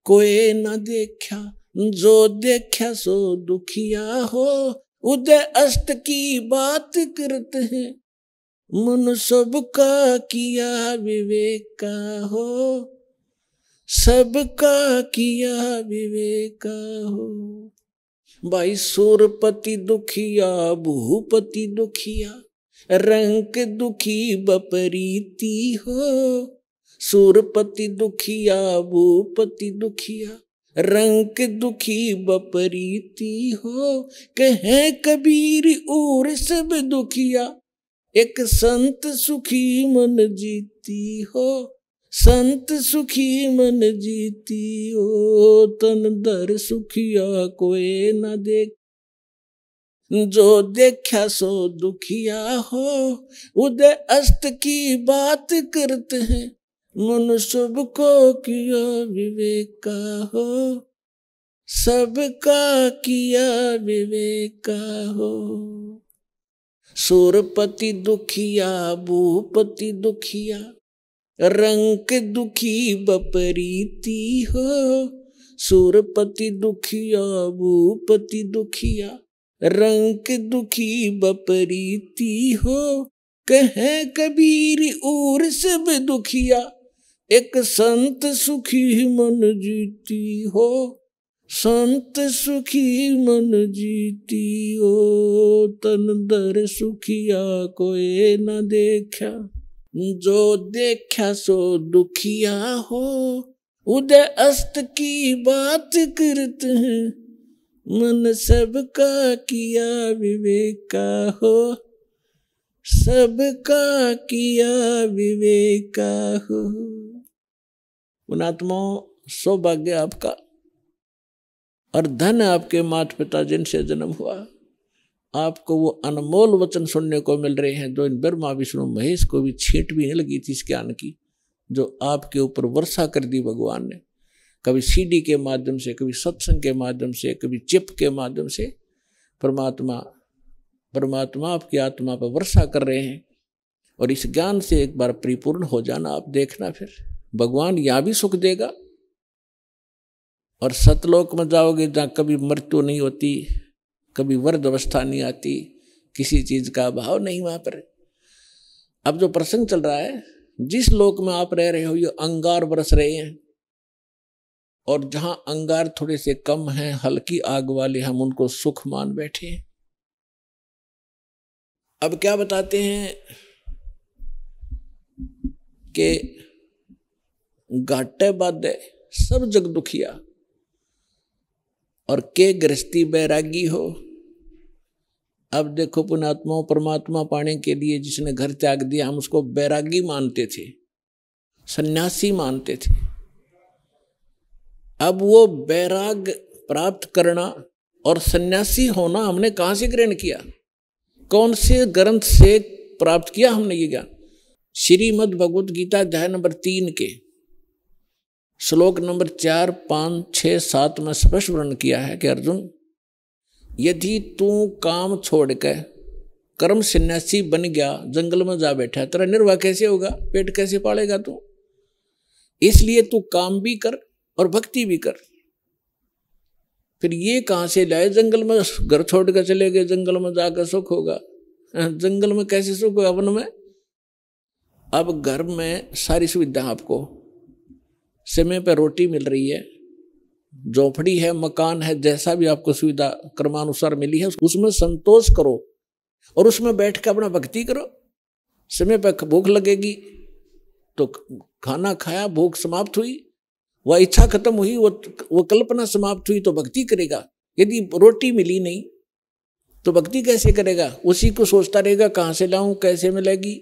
कोई न देखा जो देखा सो दुखिया हो उदय अस्त की बात करते हैं मन का किया विवेक का हो का किया विवेक हो भाई सूरपति दुखिया भूपति दुखिया रंक दुखी बपरीती हो सूरपति दुखिया भूपति दुखिया रंक दुखी बपरीती हो कहे कबीर और सब दुखिया एक संत सुखी मन जीती हो संत सुखी मन जीती हो तन दर सुखिया कोई न देख जो देखा सो दुखिया हो उदय अस्त की बात करते हैं मन सबको को किया विवेक हो सबका किया विवेक हो सूरपति दुखिया भूपति दुखिया रंक दुखी बपरीती हो सूरपति दुखिया भूपति दुखिया रंक दुखी बपरीती हो कह कबीर और सब दुखिया एक संत सुखी मन जीती हो संत सुखी मन जीती हो तन दर सुखिया कोई न देखा जो देखा सो दुखिया हो उदय अस्त की बात करत है मन सबका किया विवेका हो सबका किया विवेका हो गुणात्मा सौभाग्य आपका और धन आपके माता पिता जिनसे जन्म हुआ आपको वो अनमोल वचन सुनने को मिल रहे हैं जो इन ब्रह्मा विष्णु महेश को भी छीट भी नहीं लगी थी इस ज्ञान की जो आपके ऊपर वर्षा कर दी भगवान ने कभी सीडी के माध्यम से कभी सत्संग के माध्यम से कभी चिप के माध्यम से परमात्मा परमात्मा आपकी आत्मा पर वर्षा कर रहे हैं और इस ज्ञान से एक बार परिपूर्ण हो जाना आप देखना फिर भगवान यहां भी सुख देगा और सतलोक में जाओगे जहां कभी मृत्यु नहीं होती कभी वर्ध अवस्था नहीं आती किसी चीज का अभाव नहीं वहां पर अब जो प्रसंग चल रहा है जिस लोक में आप रह रहे हो ये अंगार बरस रहे हैं और जहां अंगार थोड़े से कम हैं हल्की आग वाले हम उनको सुख मान बैठे हैं अब क्या बताते हैं कि घाटे बाधे सब जग दुखिया और के गृहस्थी बैरागी हो अब देखो पुणात्मा परमात्मा पाने के लिए जिसने घर त्याग दिया हम उसको बैरागी मानते थे सन्यासी मानते थे अब वो बैराग प्राप्त करना और सन्यासी होना हमने कहा से ग्रहण किया कौन से ग्रंथ से प्राप्त किया हमने ये ज्ञान श्रीमद भगवत गीता अध्याय नंबर तीन के श्लोक नंबर चार पाँच छः सात में स्पष्ट वर्णन किया है कि अर्जुन यदि तू काम छोड़ के कर्म सन्यासी बन गया जंगल में जा बैठा तेरा निर्वाह कैसे होगा पेट कैसे पालेगा तू इसलिए तू काम भी कर और भक्ति भी कर फिर ये कहाँ से लाए जंगल में घर छोड़ कर चले गए जंगल में जाकर सुख होगा हाँ, जंगल में कैसे सुख होगा वन में अब घर में सारी सुविधा आपको समय पर रोटी मिल रही है झोंपड़ी है मकान है जैसा भी आपको सुविधा क्रमानुसार मिली है उसमें संतोष करो और उसमें बैठ कर अपना भक्ति करो समय पर भूख लगेगी तो खाना खाया भूख समाप्त हुई वह इच्छा खत्म हुई वो वो कल्पना समाप्त हुई तो भक्ति करेगा यदि रोटी मिली नहीं तो भक्ति कैसे करेगा उसी को सोचता रहेगा कहाँ से लाऊं कैसे मिलेगी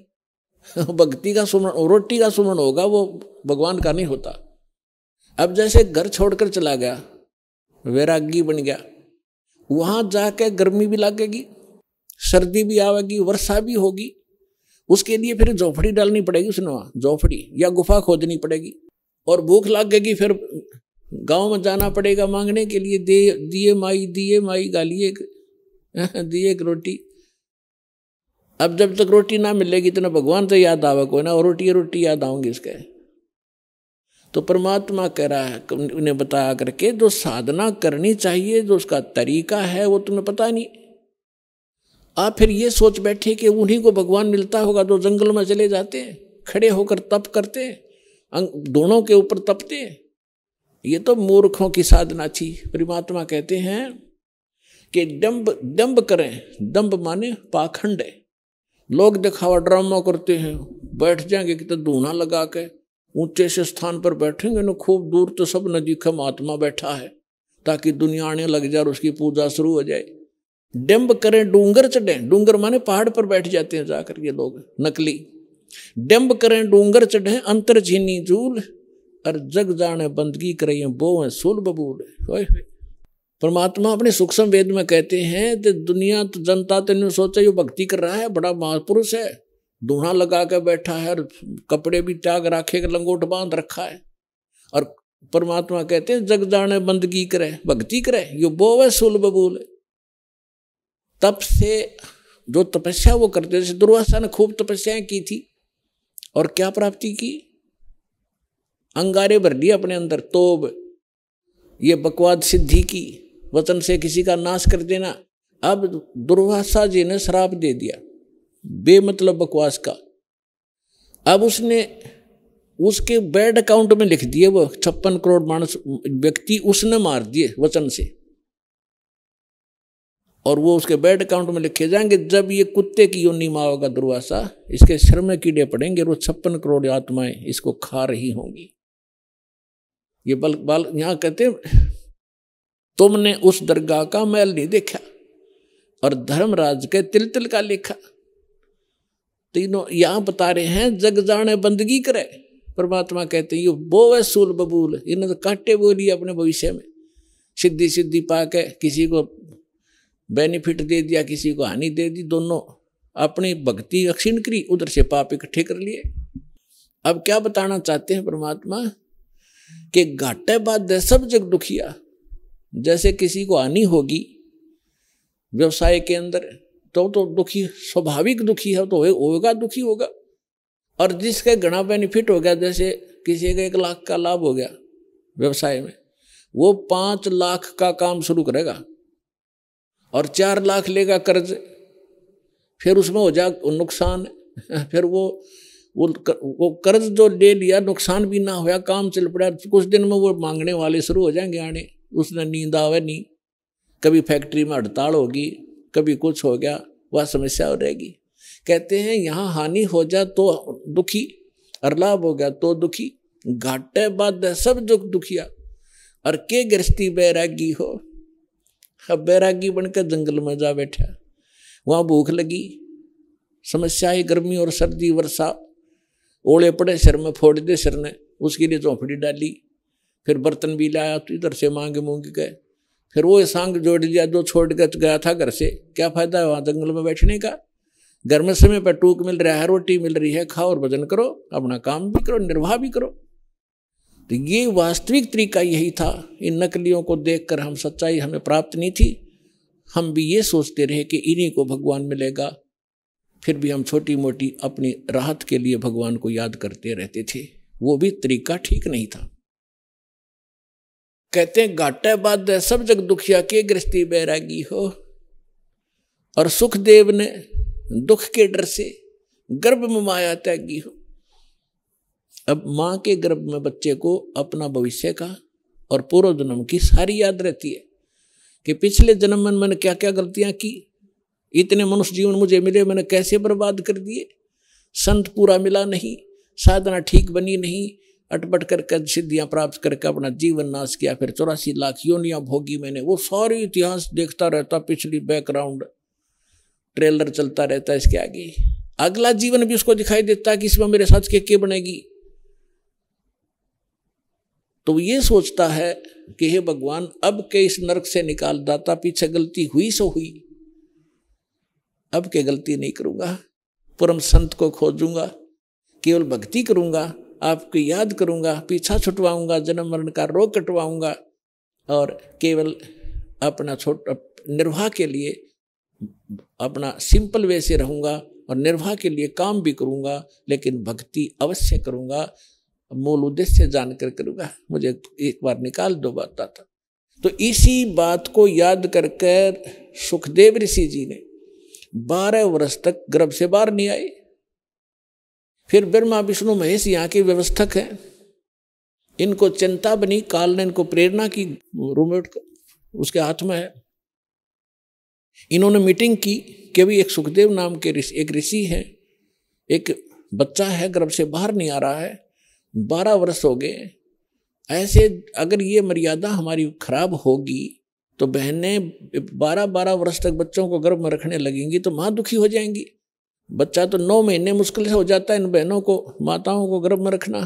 भक्ति का सुमरण रोटी का सुमरण होगा वो भगवान का नहीं होता अब जैसे घर छोड़कर चला गया वैरागी बन गया वहां जाके गर्मी भी लगेगी सर्दी भी आवेगी वर्षा भी होगी उसके लिए फिर झोपड़ी डालनी पड़ेगी उसने वहाँ झोपड़ी या गुफा खोदनी पड़ेगी और भूख लगेगी फिर गांव में जाना पड़ेगा मांगने के लिए दे दिए माई दिए माई गालिए दिए एक रोटी अब जब तक रोटी ना मिलेगी तो ना भगवान तो याद आवे कोई ना और रोटी रोटी याद आऊंगी इसके तो परमात्मा कह रहा है उन्हें बताया करके जो साधना करनी चाहिए जो उसका तरीका है वो तुम्हें पता नहीं आप फिर ये सोच बैठे कि उन्हीं को भगवान मिलता होगा जो जंगल में चले जाते हैं खड़े होकर तप करते हैं अं- दोनों के ऊपर तपते हैं ये तो मूर्खों की साधना थी परमात्मा कहते हैं कि डम्ब डम्ब करें डम्ब माने पाखंड लोग दिखावा ड्रामा करते हैं बैठ जाएंगे कि तो धूना लगा के ऊंचे से स्थान पर बैठेंगे ना खूब दूर तो सब का महात्मा बैठा है ताकि दुनिया आने लग जाए और उसकी पूजा शुरू हो जाए डिम्ब करें डूंगर चढ़ें डूंगर माने पहाड़ पर बैठ जाते हैं जाकर ये लोग नकली डिम्ब करें डूंगर चढ़ें अंतर झीनी झूल और जग जाने बंदगी करिए बो है सुल बबूल परमात्मा अपने सूक्ष्म वेद में कहते हैं कि दुनिया तो जनता तो नहीं सोचा ये भक्ति कर रहा है बड़ा महापुरुष है दूढ़ा लगा के बैठा है और कपड़े भी त्याग रखे लंगोट बांध रखा है और परमात्मा कहते हैं जग जाने बंदगी करे भक्ति करे यो बोवे सुल बबूल तब से जो तपस्या वो करते थे दुर्वासा ने खूब तपस्याएं की थी और क्या प्राप्ति की अंगारे भर लिए अपने अंदर तोब ये बकवाद सिद्धि की वतन से किसी का नाश कर देना अब दुर्वासा जी ने श्राप दे दिया बेमतलब बकवास का अब उसने उसके बैड अकाउंट में लिख दिए वो छप्पन करोड़ मानस व्यक्ति उसने मार दिए वचन से और वो उसके बैड अकाउंट में लिखे जाएंगे जब ये कुत्ते की यो माओ का दुर्वासा इसके सिर में कीड़े पड़ेंगे वो छप्पन करोड़ आत्माएं इसको खा रही होंगी ये बल बाल यहां कहते तुमने उस दरगाह का मैल नहीं देखा और धर्मराज के तिल तिल का लिखा तीनों यहाँ बता रहे हैं जग जाने बंदगी करे परमात्मा कहते हैं ये बो है सूल बबूल इन्होंने तो कांटे बोली अपने भविष्य में सिद्धि सिद्धि पा के किसी को बेनिफिट दे दिया किसी को हानि दे दी दोनों अपनी भक्ति अक्षिण करी उधर से पाप इकट्ठे कर लिए अब क्या बताना चाहते हैं परमात्मा कि घाटे बाद सब जग दुखिया जैसे किसी को हानि होगी व्यवसाय के अंदर तो तो दुखी स्वाभाविक दुखी है तो होगा दुखी होगा और जिसके गणा बेनिफिट हो गया जैसे किसी का एक लाख का लाभ हो गया व्यवसाय में वो पांच लाख का काम शुरू करेगा और चार लाख लेगा कर्ज फिर उसमें हो जा नुकसान फिर वो वो वो कर्ज जो ले लिया नुकसान भी ना होया काम चल पड़ा कुछ दिन में वो मांगने वाले शुरू हो जाएंगे आने उसने नींद आवे नहीं कभी फैक्ट्री में हड़ताल होगी कभी कुछ हो गया वह समस्या और रहेगी कहते हैं यहाँ हानि हो जा तो दुखी और लाभ हो गया तो दुखी घाटे बाद सब दुख दुखिया और के गृहस्थी बैरागी हो अब बैरागी बनकर जंगल में जा बैठा वहाँ भूख लगी समस्या है गर्मी और सर्दी वर्षा ओले पड़े सिर में फोड़ दे सिर ने उसके लिए झोंपड़ी डाली फिर बर्तन भी लाया तो इधर से मांगे मूंग गए फिर वो सांग जोड़ लिया जो छोड़ कर गया था घर से क्या फायदा है वहाँ जंगल में बैठने का घर में समय पर टूक मिल रहा है रोटी मिल रही है खाओ और भजन करो अपना काम भी करो निर्वाह भी करो तो ये वास्तविक तरीका यही था इन नकलियों को देखकर हम सच्चाई हमें प्राप्त नहीं थी हम भी ये सोचते रहे कि इन्हीं को भगवान मिलेगा फिर भी हम छोटी मोटी अपनी राहत के लिए भगवान को याद करते रहते थे वो भी तरीका ठीक नहीं था कहते हैं घाटे बाद सब जग दुखिया के गृहस्थी बैरागी हो और सुखदेव ने दुख के डर से गर्भ में माया त्यागी हो अब माँ के गर्भ में बच्चे को अपना भविष्य का और पूर्व जन्म की सारी याद रहती है कि पिछले जन्म में मैंने क्या क्या गलतियां की इतने मनुष्य जीवन मुझे मिले मैंने कैसे बर्बाद कर दिए संत पूरा मिला नहीं साधना ठीक बनी नहीं अटपट करके सिद्धियां सिद्धियाँ प्राप्त करके अपना जीवन नाश किया फिर चौरासी लाख योनिया भोगी मैंने वो सारी इतिहास देखता रहता पिछली बैकग्राउंड ट्रेलर चलता रहता इसके आगे अगला जीवन भी उसको दिखाई देता है कि इसमें मेरे साथ के, के बनेगी तो ये सोचता है कि हे भगवान अब के इस नरक से निकाल दाता पीछे गलती हुई सो हुई अब के गलती नहीं करूंगा परम संत को खोजूंगा केवल भक्ति करूंगा आपको याद करूंगा पीछा छुटवाऊंगा जन्म मरण का रोग कटवाऊंगा और केवल अपना छोटा निर्वाह के लिए अपना सिंपल वे से रहूँगा और निर्वाह के लिए काम भी करूँगा लेकिन भक्ति अवश्य करूँगा मूल उद्देश्य जानकर करूंगा मुझे एक बार निकाल दो बात था तो इसी बात को याद कर कर सुखदेव ऋषि जी ने बारह वर्ष तक गर्भ से बाहर नहीं आए फिर ब्रह्मा विष्णु महेश यहाँ के व्यवस्थक हैं इनको चिंता बनी काल ने इनको प्रेरणा की रूममेट उसके हाथ में है इन्होंने मीटिंग की कि अभी एक सुखदेव नाम के ऋषि एक ऋषि है एक बच्चा है गर्भ से बाहर नहीं आ रहा है बारह वर्ष हो गए ऐसे अगर ये मर्यादा हमारी खराब होगी तो बहनें बारह बारह वर्ष तक बच्चों को गर्भ में रखने लगेंगी तो माँ दुखी हो जाएंगी बच्चा तो नौ महीने मुश्किल से हो जाता है इन बहनों को माताओं को गर्भ में रखना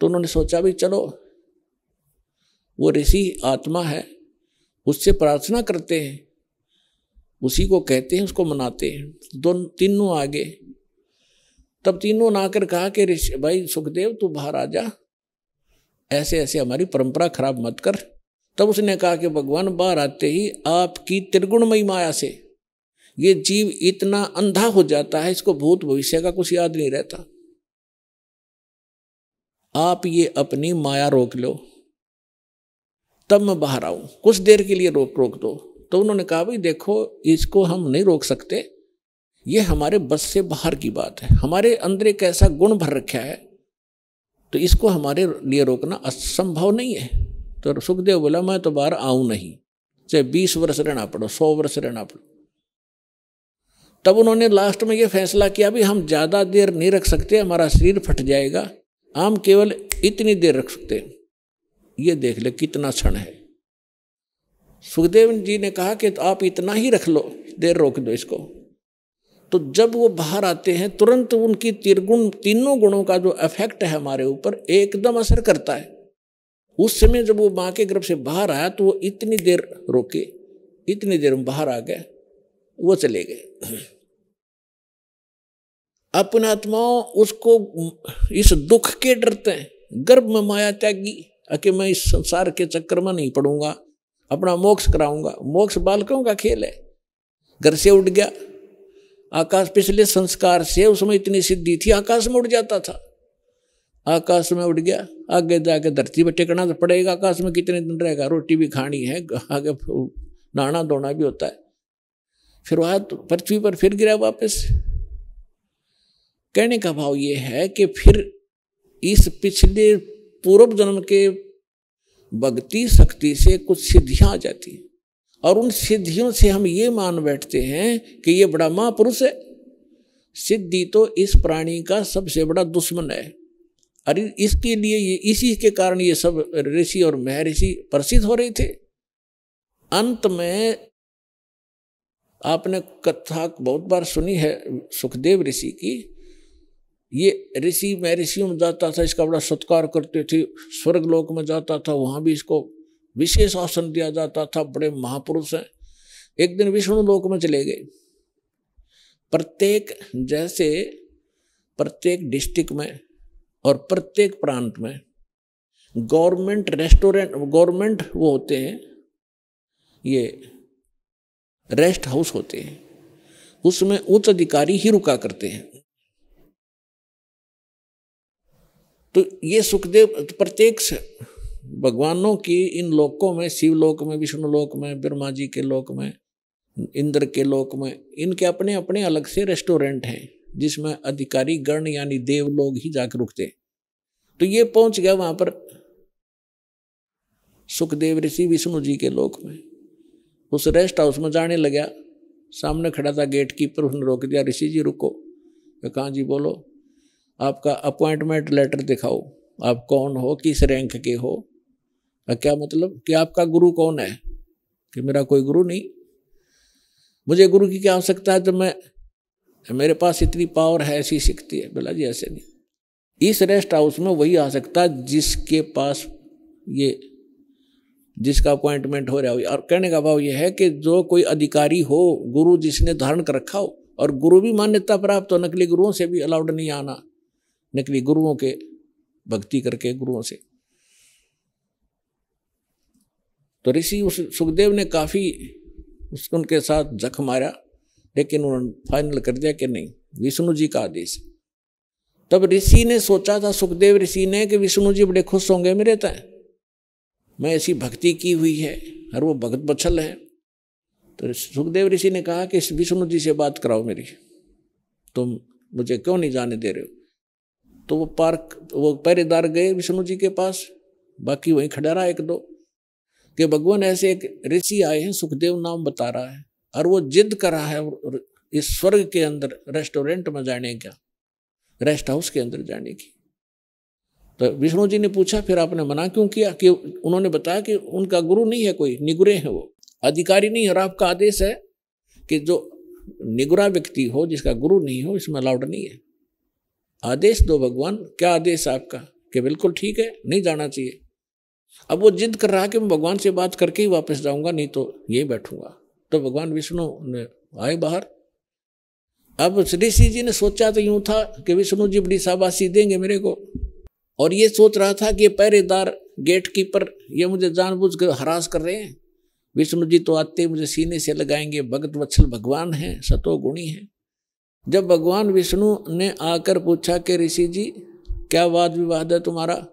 तो उन्होंने सोचा भी चलो वो ऋषि आत्मा है उससे प्रार्थना करते हैं उसी को कहते हैं उसको मनाते हैं दोनों तीनों आगे तब तीनों ने आकर कहा कि ऋषि भाई सुखदेव तू बाहर आ जा ऐसे ऐसे हमारी परंपरा खराब मत कर तब उसने कहा कि भगवान बाहर आते ही आपकी त्रिगुणमयी माया से ये जीव इतना अंधा हो जाता है इसको भूत भविष्य का कुछ याद नहीं रहता आप ये अपनी माया रोक लो तब मैं बाहर आऊं कुछ देर के लिए रोक रोक दो तो उन्होंने कहा भाई देखो इसको हम नहीं रोक सकते ये हमारे बस से बाहर की बात है हमारे अंदर एक ऐसा गुण भर रखा है तो इसको हमारे लिए रोकना असंभव नहीं है तो सुखदेव बोला मैं तो बाहर आऊं नहीं चाहे बीस वर्ष रहना पड़ो सौ वर्ष रहना पड़ो तब उन्होंने लास्ट में ये फैसला किया भी हम ज़्यादा देर नहीं रख सकते हमारा शरीर फट जाएगा हम केवल इतनी देर रख सकते ये देख ले कितना क्षण है सुखदेव जी ने कहा कि तो आप इतना ही रख लो देर रोक दो इसको तो जब वो बाहर आते हैं तुरंत उनकी तिरगुण तीनों गुणों का जो इफेक्ट है हमारे ऊपर एकदम असर करता है उस समय जब वो माँ के गर्भ से बाहर आया तो वो इतनी देर रोके इतनी देर में बाहर आ गए वो चले गए अपनात्माओं आत्माओं उसको इस दुख के डरते हैं गर्भ में माया त्यागी अके मैं इस संसार के चक्कर में नहीं पड़ूंगा अपना मोक्ष कराऊंगा मोक्ष बालकों का खेल है घर से उठ गया आकाश पिछले संस्कार से उसमें इतनी सिद्धि थी आकाश में उड़ जाता था आकाश में उड़ गया आगे जाके धरती पर टिकना तो पड़ेगा आकाश में कितने दिन रहेगा रोटी भी खानी है आगे नहाना धोना भी होता है फिर वहां तो पृथ्वी पर फिर गिरा वापस कहने का भाव ये है कि फिर इस पिछले पूर्व जन्म के भक्ति शक्ति से कुछ सिद्धियां आ जाती हैं और उन सिद्धियों से हम ये मान बैठते हैं कि ये बड़ा महापुरुष है सिद्धि तो इस प्राणी का सबसे बड़ा दुश्मन है अरे इसके लिए ये इसी के कारण ये सब ऋषि और महर्षि प्रसिद्ध हो रहे थे अंत में आपने कथा बहुत बार सुनी है सुखदेव ऋषि की ये ऋषि मैं ऋषियों में जाता था इसका बड़ा सत्कार करते थे स्वर्ग लोक में जाता था वहाँ भी इसको विशेष आसन दिया जाता था बड़े महापुरुष हैं एक दिन विष्णु लोक में चले गए प्रत्येक जैसे प्रत्येक डिस्ट्रिक्ट में और प्रत्येक प्रांत में गवर्नमेंट रेस्टोरेंट गवर्नमेंट वो होते हैं ये रेस्ट हाउस होते हैं उसमें उच्च अधिकारी ही रुका करते हैं तो ये सुखदेव प्रत्येक भगवानों की इन लोकों में शिवलोक में विष्णुलोक में ब्रह्मा जी के लोक में इंद्र के लोक में इनके अपने अपने अलग से रेस्टोरेंट हैं जिसमें अधिकारी गण यानी देव लोग ही जाकर रुकते हैं तो ये पहुंच गया वहां पर सुखदेव ऋषि विष्णु जी के लोक में उस रेस्ट हाउस में जाने लगे सामने खड़ा था गेट कीपर उसने रोक दिया ऋषि जी रुको मैं कहा जी बोलो आपका अपॉइंटमेंट लेटर दिखाओ आप कौन हो किस रैंक के हो क्या मतलब कि आपका गुरु कौन है कि मेरा कोई गुरु नहीं मुझे गुरु की क्या आवश्यकता है तो मैं मेरे पास इतनी पावर है ऐसी शक्ति है बोला जी ऐसे नहीं इस रेस्ट हाउस में वही आ सकता जिसके पास ये जिसका अपॉइंटमेंट हो रहा हो और कहने का भाव यह है कि जो कोई अधिकारी हो गुरु जिसने धारण कर रखा हो और गुरु भी मान्यता प्राप्त हो नकली गुरुओं से भी अलाउड नहीं आना नकली गुरुओं के भक्ति करके गुरुओं से तो ऋषि उस सुखदेव ने काफ़ी उसको उनके साथ जख मारा लेकिन उन्होंने फाइनल कर दिया कि नहीं विष्णु जी का आदेश तब ऋषि ने सोचा था सुखदेव ऋषि ने कि विष्णु जी बड़े खुश होंगे मेरे तय मैं ऐसी भक्ति की हुई है हर वो भगत बछल है तो सुखदेव ऋषि ने कहा कि विष्णु जी से बात कराओ मेरी तुम मुझे क्यों नहीं जाने दे रहे हो तो वो पार्क वो पहरेदार गए विष्णु जी के पास बाकी वहीं खड़ा रहा एक दो कि भगवान ऐसे एक ऋषि आए हैं सुखदेव नाम बता रहा है और वो जिद कर रहा है इस स्वर्ग के अंदर रेस्टोरेंट में जाने का रेस्ट हाउस के अंदर जाने की तो विष्णु जी ने पूछा फिर आपने मना क्यों किया कि उन्होंने बताया कि उनका गुरु नहीं है कोई निगुरे हैं वो अधिकारी नहीं और आपका आदेश है कि जो निगुरा व्यक्ति हो जिसका गुरु नहीं हो इसमें अलाउड नहीं है आदेश दो भगवान क्या आदेश आपका कि बिल्कुल ठीक है नहीं जाना चाहिए अब वो जिद कर रहा है कि मैं भगवान से बात करके ही वापस जाऊंगा नहीं तो ये बैठूंगा तो भगवान विष्णु ने आए बाहर अब ऋषि जी ने सोचा तो यूं था कि विष्णु जी बड़ी शाबाशी देंगे मेरे को और ये सोच रहा था कि पहरेदार गेट कीपर ये मुझे जानबूझ कर हरास कर रहे हैं विष्णु जी तो आते मुझे सीने से लगाएंगे भगत वत्सल भगवान हैं सतो गुणी हैं जब भगवान विष्णु ने आकर पूछा कि ऋषि जी क्या वाद विवाद है तुम्हारा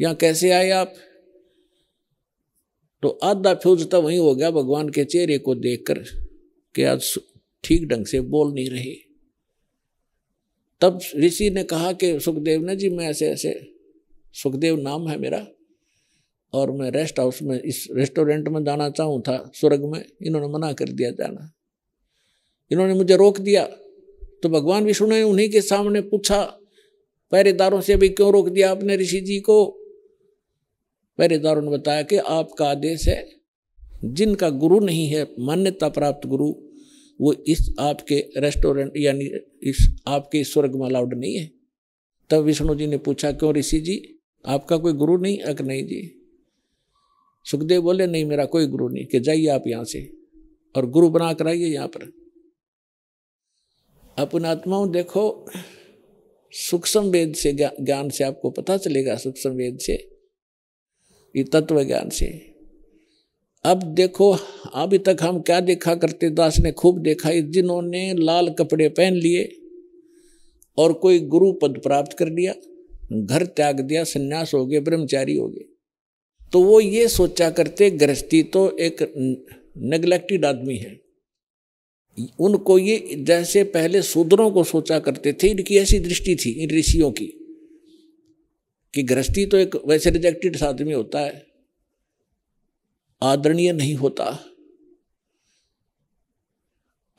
या कैसे आए आप तो आधा फ्यूज तो वहीं हो गया भगवान के चेहरे को देखकर कि आज ठीक ढंग से बोल नहीं रहे तब ऋषि ने कहा कि सुखदेव ने जी मैं ऐसे ऐसे सुखदेव नाम है मेरा और मैं रेस्ट हाउस में इस रेस्टोरेंट में जाना चाहूँ था स्वर्ग में इन्होंने मना कर दिया जाना इन्होंने मुझे रोक दिया तो भगवान विष्णु ने उन्हीं के सामने पूछा पहरेदारों से भी क्यों रोक दिया आपने ऋषि जी को पहरेदारों ने बताया कि आपका आदेश है जिनका गुरु नहीं है मान्यता प्राप्त गुरु वो इस आपके रेस्टोरेंट यानी इस आपके स्वर्ग में अलाउड नहीं है तब विष्णु जी ने पूछा क्यों ऋषि जी आपका कोई गुरु नहीं अक नहीं जी सुखदेव बोले नहीं मेरा कोई गुरु नहीं कि जाइए आप यहाँ से और गुरु बना कर आइए यहाँ पर अपन आत्माओं देखो सूक्ष्म वेद से ज्ञान से आपको पता चलेगा सूक्ष्म वेद से ये तत्व ज्ञान से अब देखो अभी तक हम क्या देखा करते दास ने खूब देखा इस जिन्होंने लाल कपड़े पहन लिए और कोई गुरु पद प्राप्त कर लिया घर त्याग दिया सन्यास हो गए ब्रह्मचारी हो गए तो वो ये सोचा करते गृहस्थी तो एक नेग्लेक्टेड आदमी है उनको ये जैसे पहले शूद्रों को सोचा करते थे इनकी ऐसी दृष्टि थी इन ऋषियों की कि गृहस्थी तो एक वैसे रिजेक्टेड आदमी होता है आदरणीय नहीं होता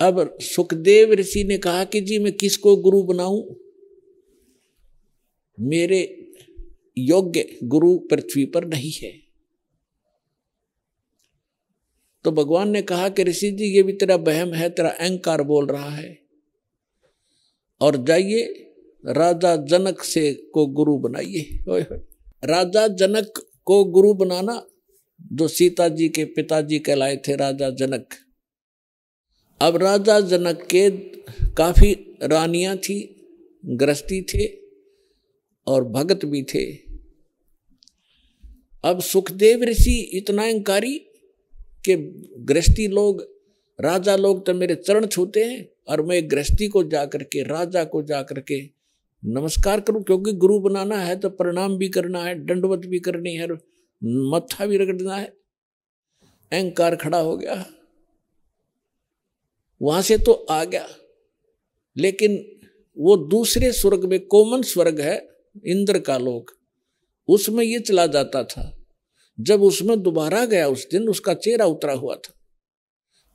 अब सुखदेव ऋषि ने कहा कि जी मैं किसको गुरु बनाऊं मेरे योग्य गुरु पृथ्वी पर नहीं है तो भगवान ने कहा कि ऋषि जी ये भी तेरा बहम है तेरा अहंकार बोल रहा है और जाइए राजा जनक से को गुरु बनाइए राजा जनक को गुरु बनाना जो सीता जी के पिताजी कहलाए थे राजा जनक अब राजा जनक के काफ़ी रानियां थी गृहस्थी थे और भगत भी थे अब सुखदेव ऋषि इतना अहंकारी कि गृहस्थी लोग राजा लोग तो मेरे चरण छूते हैं और मैं गृहस्थी को जाकर के राजा को जाकर के नमस्कार करूं क्योंकि गुरु बनाना है तो प्रणाम भी करना है दंडवत भी करनी है मत्था भी रगड़ना है अहंकार खड़ा हो गया वहां से तो आ गया लेकिन वो दूसरे स्वर्ग में कॉमन स्वर्ग है इंद्र का लोक उसमें ये चला जाता था जब उसमें दोबारा गया उस दिन उसका चेहरा उतरा हुआ था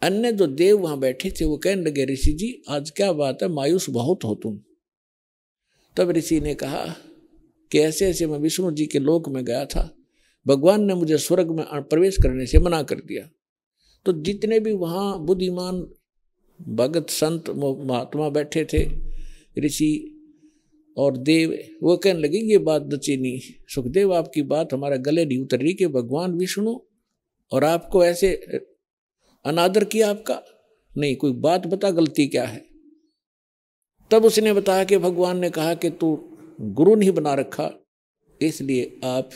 अन्य जो देव वहां बैठे थे वो कहने लगे ऋषि जी आज क्या बात है मायूस बहुत हो तुम तब ऋषि ने कहा कि ऐसे ऐसे मैं विष्णु जी के लोक में गया था भगवान ने मुझे स्वर्ग में प्रवेश करने से मना कर दिया तो जितने भी वहाँ बुद्धिमान भगत संत महात्मा बैठे थे ऋषि और देव वो कहने लगे ये बात नचेनी तो सुखदेव आपकी बात हमारा गले नहीं उतर रही कि भगवान विष्णु और आपको ऐसे अनादर किया आपका नहीं कोई बात बता गलती क्या है तब उसने बताया कि भगवान ने कहा कि तू गुरु नहीं बना रखा इसलिए आप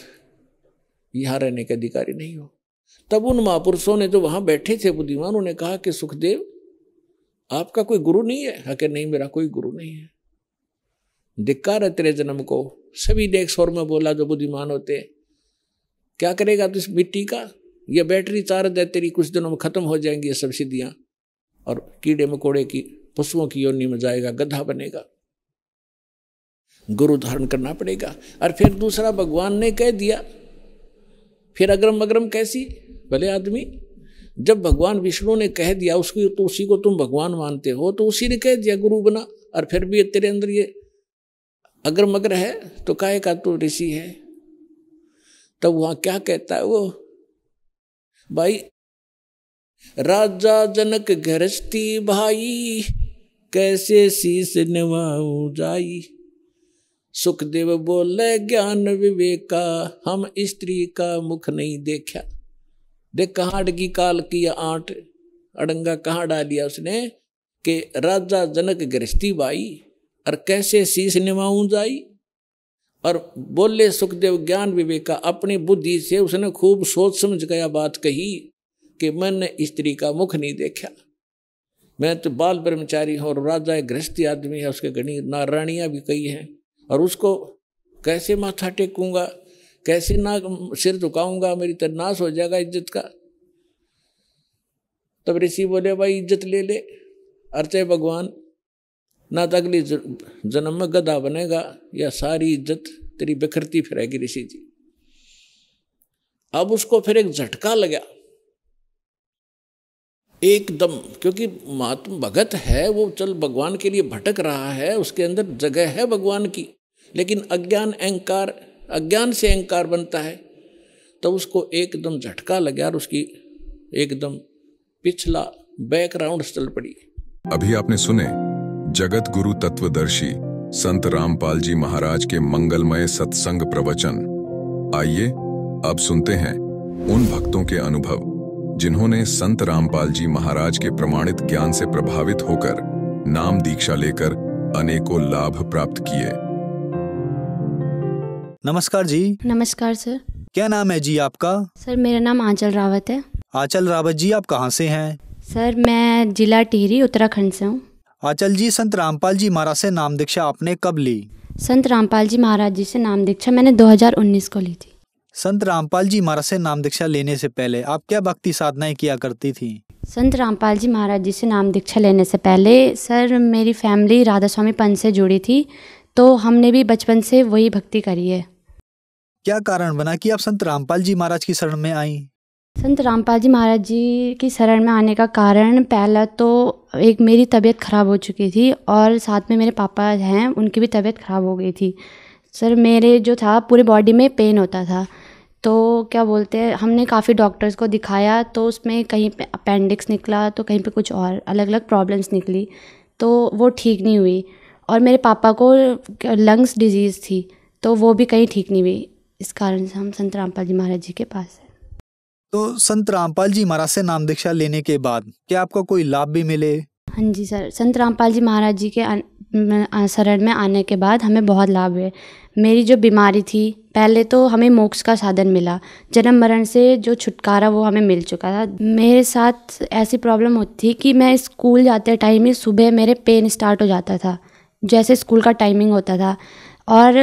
यहाँ रहने के अधिकारी नहीं हो तब उन महापुरुषों ने जो तो वहाँ बैठे थे बुद्धिमान उन्होंने कहा कि सुखदेव आपका कोई गुरु नहीं है हके हाँ, नहीं मेरा कोई गुरु नहीं है धिक्कार है तेरे जन्म को सभी देख स्वर में बोला जो बुद्धिमान होते क्या करेगा तो इस मिट्टी का यह बैटरी चार्ज है तेरी कुछ दिनों में खत्म हो जाएंगी ये सब्सिडियाँ और कीड़े मकोड़े की पशुओं की योनि में जाएगा गधा बनेगा गुरु धारण करना पड़ेगा और फिर दूसरा भगवान ने कह दिया फिर अग्रम अग्रम कैसी भले आदमी जब भगवान विष्णु ने कह दिया उसकी तो उसी को तुम भगवान मानते हो तो उसी ने कह दिया गुरु बना और फिर भी तेरे अंदर ये अगर मगर है तो काहे का तू ऋषि है तब वहां क्या कहता है वो भाई राजा जनक गृहस्थी भाई कैसे शीस नवाऊ जाई सुखदेव बोले ज्ञान विवेका हम स्त्री का मुख नहीं देखा देख कहाँ अड़गी काल की आठ अड़ंगा कहाँ डालिया उसने के राजा जनक गृहस्थी भाई और कैसे शीश निमाऊं जाई और बोले सुखदेव ज्ञान विवेका अपनी बुद्धि से उसने खूब सोच समझ गया बात कही कि मैंने स्त्री का मुख नहीं देखा मैं तो बाल ब्रह्मचारी हूँ और राजा गृहस्थी आदमी है उसके गणी नारायणियाँ भी कई हैं और उसको कैसे माथा टेकूंगा कैसे ना सिर झुकाऊंगा मेरी तो नाश हो जाएगा इज्जत का तब ऋषि बोले भाई इज्जत ले ले अर्चय भगवान ना तो अगली जन्म में गधा बनेगा या सारी इज्जत तेरी बिखरती फिरेगी ऋषि जी अब उसको फिर एक झटका लगा एकदम क्योंकि महात्मा भगत है वो चल भगवान के लिए भटक रहा है उसके अंदर जगह है भगवान की लेकिन अज्ञान अहंकार अज्ञान से अहंकार बनता है तो उसको एकदम झटका लगा और उसकी एकदम पिछला बैकग्राउंड चल पड़ी अभी आपने सुने जगत गुरु तत्वदर्शी संत रामपाल जी महाराज के मंगलमय सत्संग प्रवचन आइए अब सुनते हैं उन भक्तों के अनुभव जिन्होंने संत रामपाल जी महाराज के प्रमाणित ज्ञान से प्रभावित होकर नाम दीक्षा लेकर अनेकों लाभ प्राप्त किए नमस्कार जी नमस्कार सर क्या नाम है जी आपका सर मेरा नाम आंचल रावत है आंचल रावत जी आप कहाँ से हैं सर मैं जिला टिहरी उत्तराखंड से हूँ अचल जी संत रामपाल जी महाराज से नाम दीक्षा आपने कब ली संत रामपाल जी महाराज जी से नाम दीक्षा मैंने 2019 को ली थी संत रामपाल जी महाराज से नाम दीक्षा लेने से पहले आप क्या भक्ति साधनाएं किया करती थी संत रामपाल जी महाराज जी से नाम दीक्षा लेने से पहले सर मेरी फैमिली राधा स्वामी पंच से जुड़ी थी तो हमने भी बचपन से वही भक्ति करी है क्या कारण बना कि आप संत रामपाल जी महाराज की शरण में आई संत रामपाल जी महाराज जी की शरण में आने का कारण पहला तो एक मेरी तबीयत ख़राब हो चुकी थी और साथ में मेरे पापा हैं उनकी भी तबीयत ख़राब हो गई थी सर मेरे जो था पूरे बॉडी में पेन होता था तो क्या बोलते हैं हमने काफ़ी डॉक्टर्स को दिखाया तो उसमें कहीं पे अपेंडिक्स निकला तो कहीं पे कुछ और अलग अलग प्रॉब्लम्स निकली तो वो ठीक नहीं हुई और मेरे पापा को लंग्स डिजीज़ थी तो वो भी कहीं ठीक नहीं हुई इस कारण से हम संत रामपाल जी महाराज जी के पास तो संत रामपाल जी महाराज से नाम दीक्षा लेने के बाद क्या आपको कोई लाभ भी मिले हाँ जी सर संत रामपाल जी महाराज जी के शरण में आने के बाद हमें बहुत लाभ हुए मेरी जो बीमारी थी पहले तो हमें मोक्ष का साधन मिला जन्म मरण से जो छुटकारा वो हमें मिल चुका था मेरे साथ ऐसी प्रॉब्लम होती थी कि मैं स्कूल जाते टाइम ही सुबह मेरे पेन स्टार्ट हो जाता था जैसे स्कूल का टाइमिंग होता था और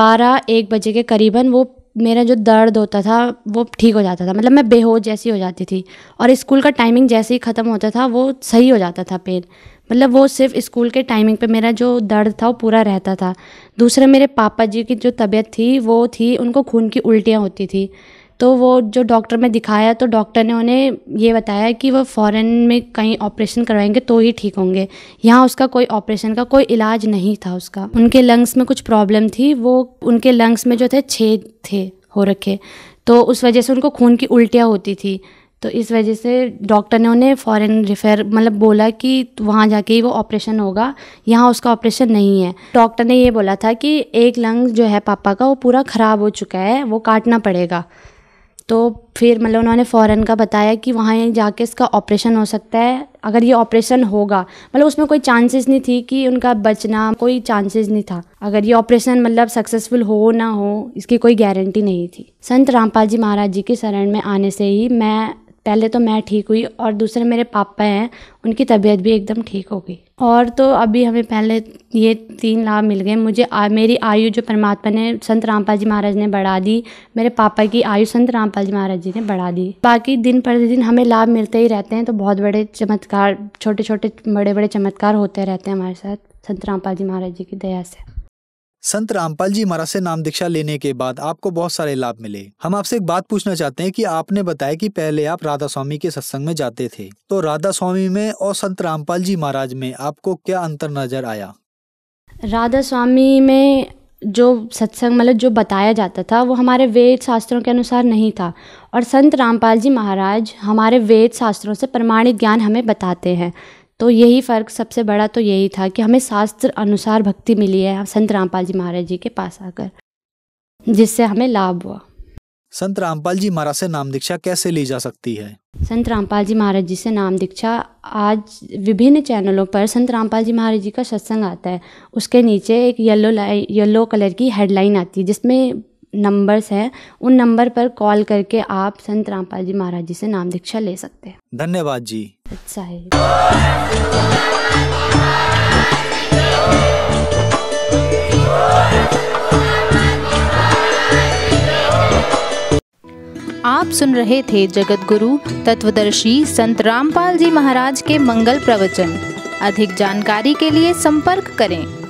बारह एक बजे के करीबन वो मेरा जो दर्द होता था वो ठीक हो जाता था मतलब मैं बेहोश जैसी हो जाती थी और स्कूल का टाइमिंग जैसे ही ख़त्म होता था वो सही हो जाता था पेन मतलब वो सिर्फ स्कूल के टाइमिंग पे मेरा जो दर्द था वो पूरा रहता था दूसरा मेरे पापा जी की जो तबीयत थी वो थी उनको खून की उल्टियाँ होती थी तो वो जो डॉक्टर में दिखाया तो डॉक्टर ने उन्हें ये बताया कि वो फ़ॉरेन में कहीं ऑपरेशन करवाएंगे तो ही ठीक होंगे यहाँ उसका कोई ऑपरेशन का कोई इलाज नहीं था उसका उनके लंग्स में कुछ प्रॉब्लम थी वो उनके लंग्स में जो थे छेद थे हो रखे तो उस वजह से उनको खून की उल्टियाँ होती थी तो इस वजह से डॉक्टर ने उन्हें फॉरेन रिफर मतलब बोला कि वहाँ जाके ही वो ऑपरेशन होगा यहाँ उसका ऑपरेशन नहीं है डॉक्टर ने ये बोला था कि एक लंग जो है पापा का वो पूरा ख़राब हो चुका है वो काटना पड़ेगा तो फिर मतलब उन्होंने फ़ौरन का बताया कि वहाँ जाके इसका ऑपरेशन हो सकता है अगर ये ऑपरेशन होगा मतलब उसमें कोई चांसेस नहीं थी कि उनका बचना कोई चांसेस नहीं था अगर ये ऑपरेशन मतलब सक्सेसफुल हो ना हो इसकी कोई गारंटी नहीं थी संत रामपाल जी महाराज जी के शरण में आने से ही मैं पहले तो मैं ठीक हुई और दूसरे मेरे पापा हैं उनकी तबीयत भी एकदम ठीक हो गई और तो अभी हमें पहले ये तीन लाभ मिल गए मुझे आ, मेरी आयु जो परमात्मा ने संत रामपाल जी महाराज ने बढ़ा दी मेरे पापा की आयु संत रामपाल जी महाराज जी ने बढ़ा दी बाकी दिन प्रतिदिन हमें लाभ मिलते ही रहते हैं तो बहुत बड़े चमत्कार छोटे छोटे बड़े बड़े चमत्कार होते रहते हैं हमारे साथ संत रामपाल जी महाराज जी की दया से संत रामपाल जी महाराज से नाम दीक्षा लेने के बाद आपको बहुत सारे लाभ मिले हम आपसे एक बात पूछना चाहते हैं कि आपने बताया कि पहले आप राधा स्वामी के सत्संग में जाते थे तो राधा स्वामी में और संत रामपाल जी महाराज में आपको क्या अंतर नजर आया राधा स्वामी में जो सत्संग मतलब जो बताया जाता था वो हमारे वेद शास्त्रों के अनुसार नहीं था और संत रामपाल जी महाराज हमारे वेद शास्त्रों से प्रमाणित ज्ञान हमें बताते हैं तो यही फ़र्क सबसे बड़ा तो यही था कि हमें शास्त्र अनुसार भक्ति मिली है संत रामपाल जी महाराज जी के पास आकर जिससे हमें लाभ हुआ संत रामपाल जी महाराज से नाम दीक्षा कैसे ली जा सकती है संत रामपाल जी महाराज जी से नाम दीक्षा आज विभिन्न चैनलों पर संत रामपाल जी महाराज जी का सत्संग आता है उसके नीचे एक येलो येलो कलर की हेडलाइन आती है जिसमें नंबर्स हैं उन नंबर पर कॉल करके आप संत रामपाल जी महाराज जी से नाम दीक्षा ले सकते हैं धन्यवाद जी अच्छा है आप सुन रहे थे जगत गुरु तत्वदर्शी संत रामपाल जी महाराज के मंगल प्रवचन अधिक जानकारी के लिए संपर्क करें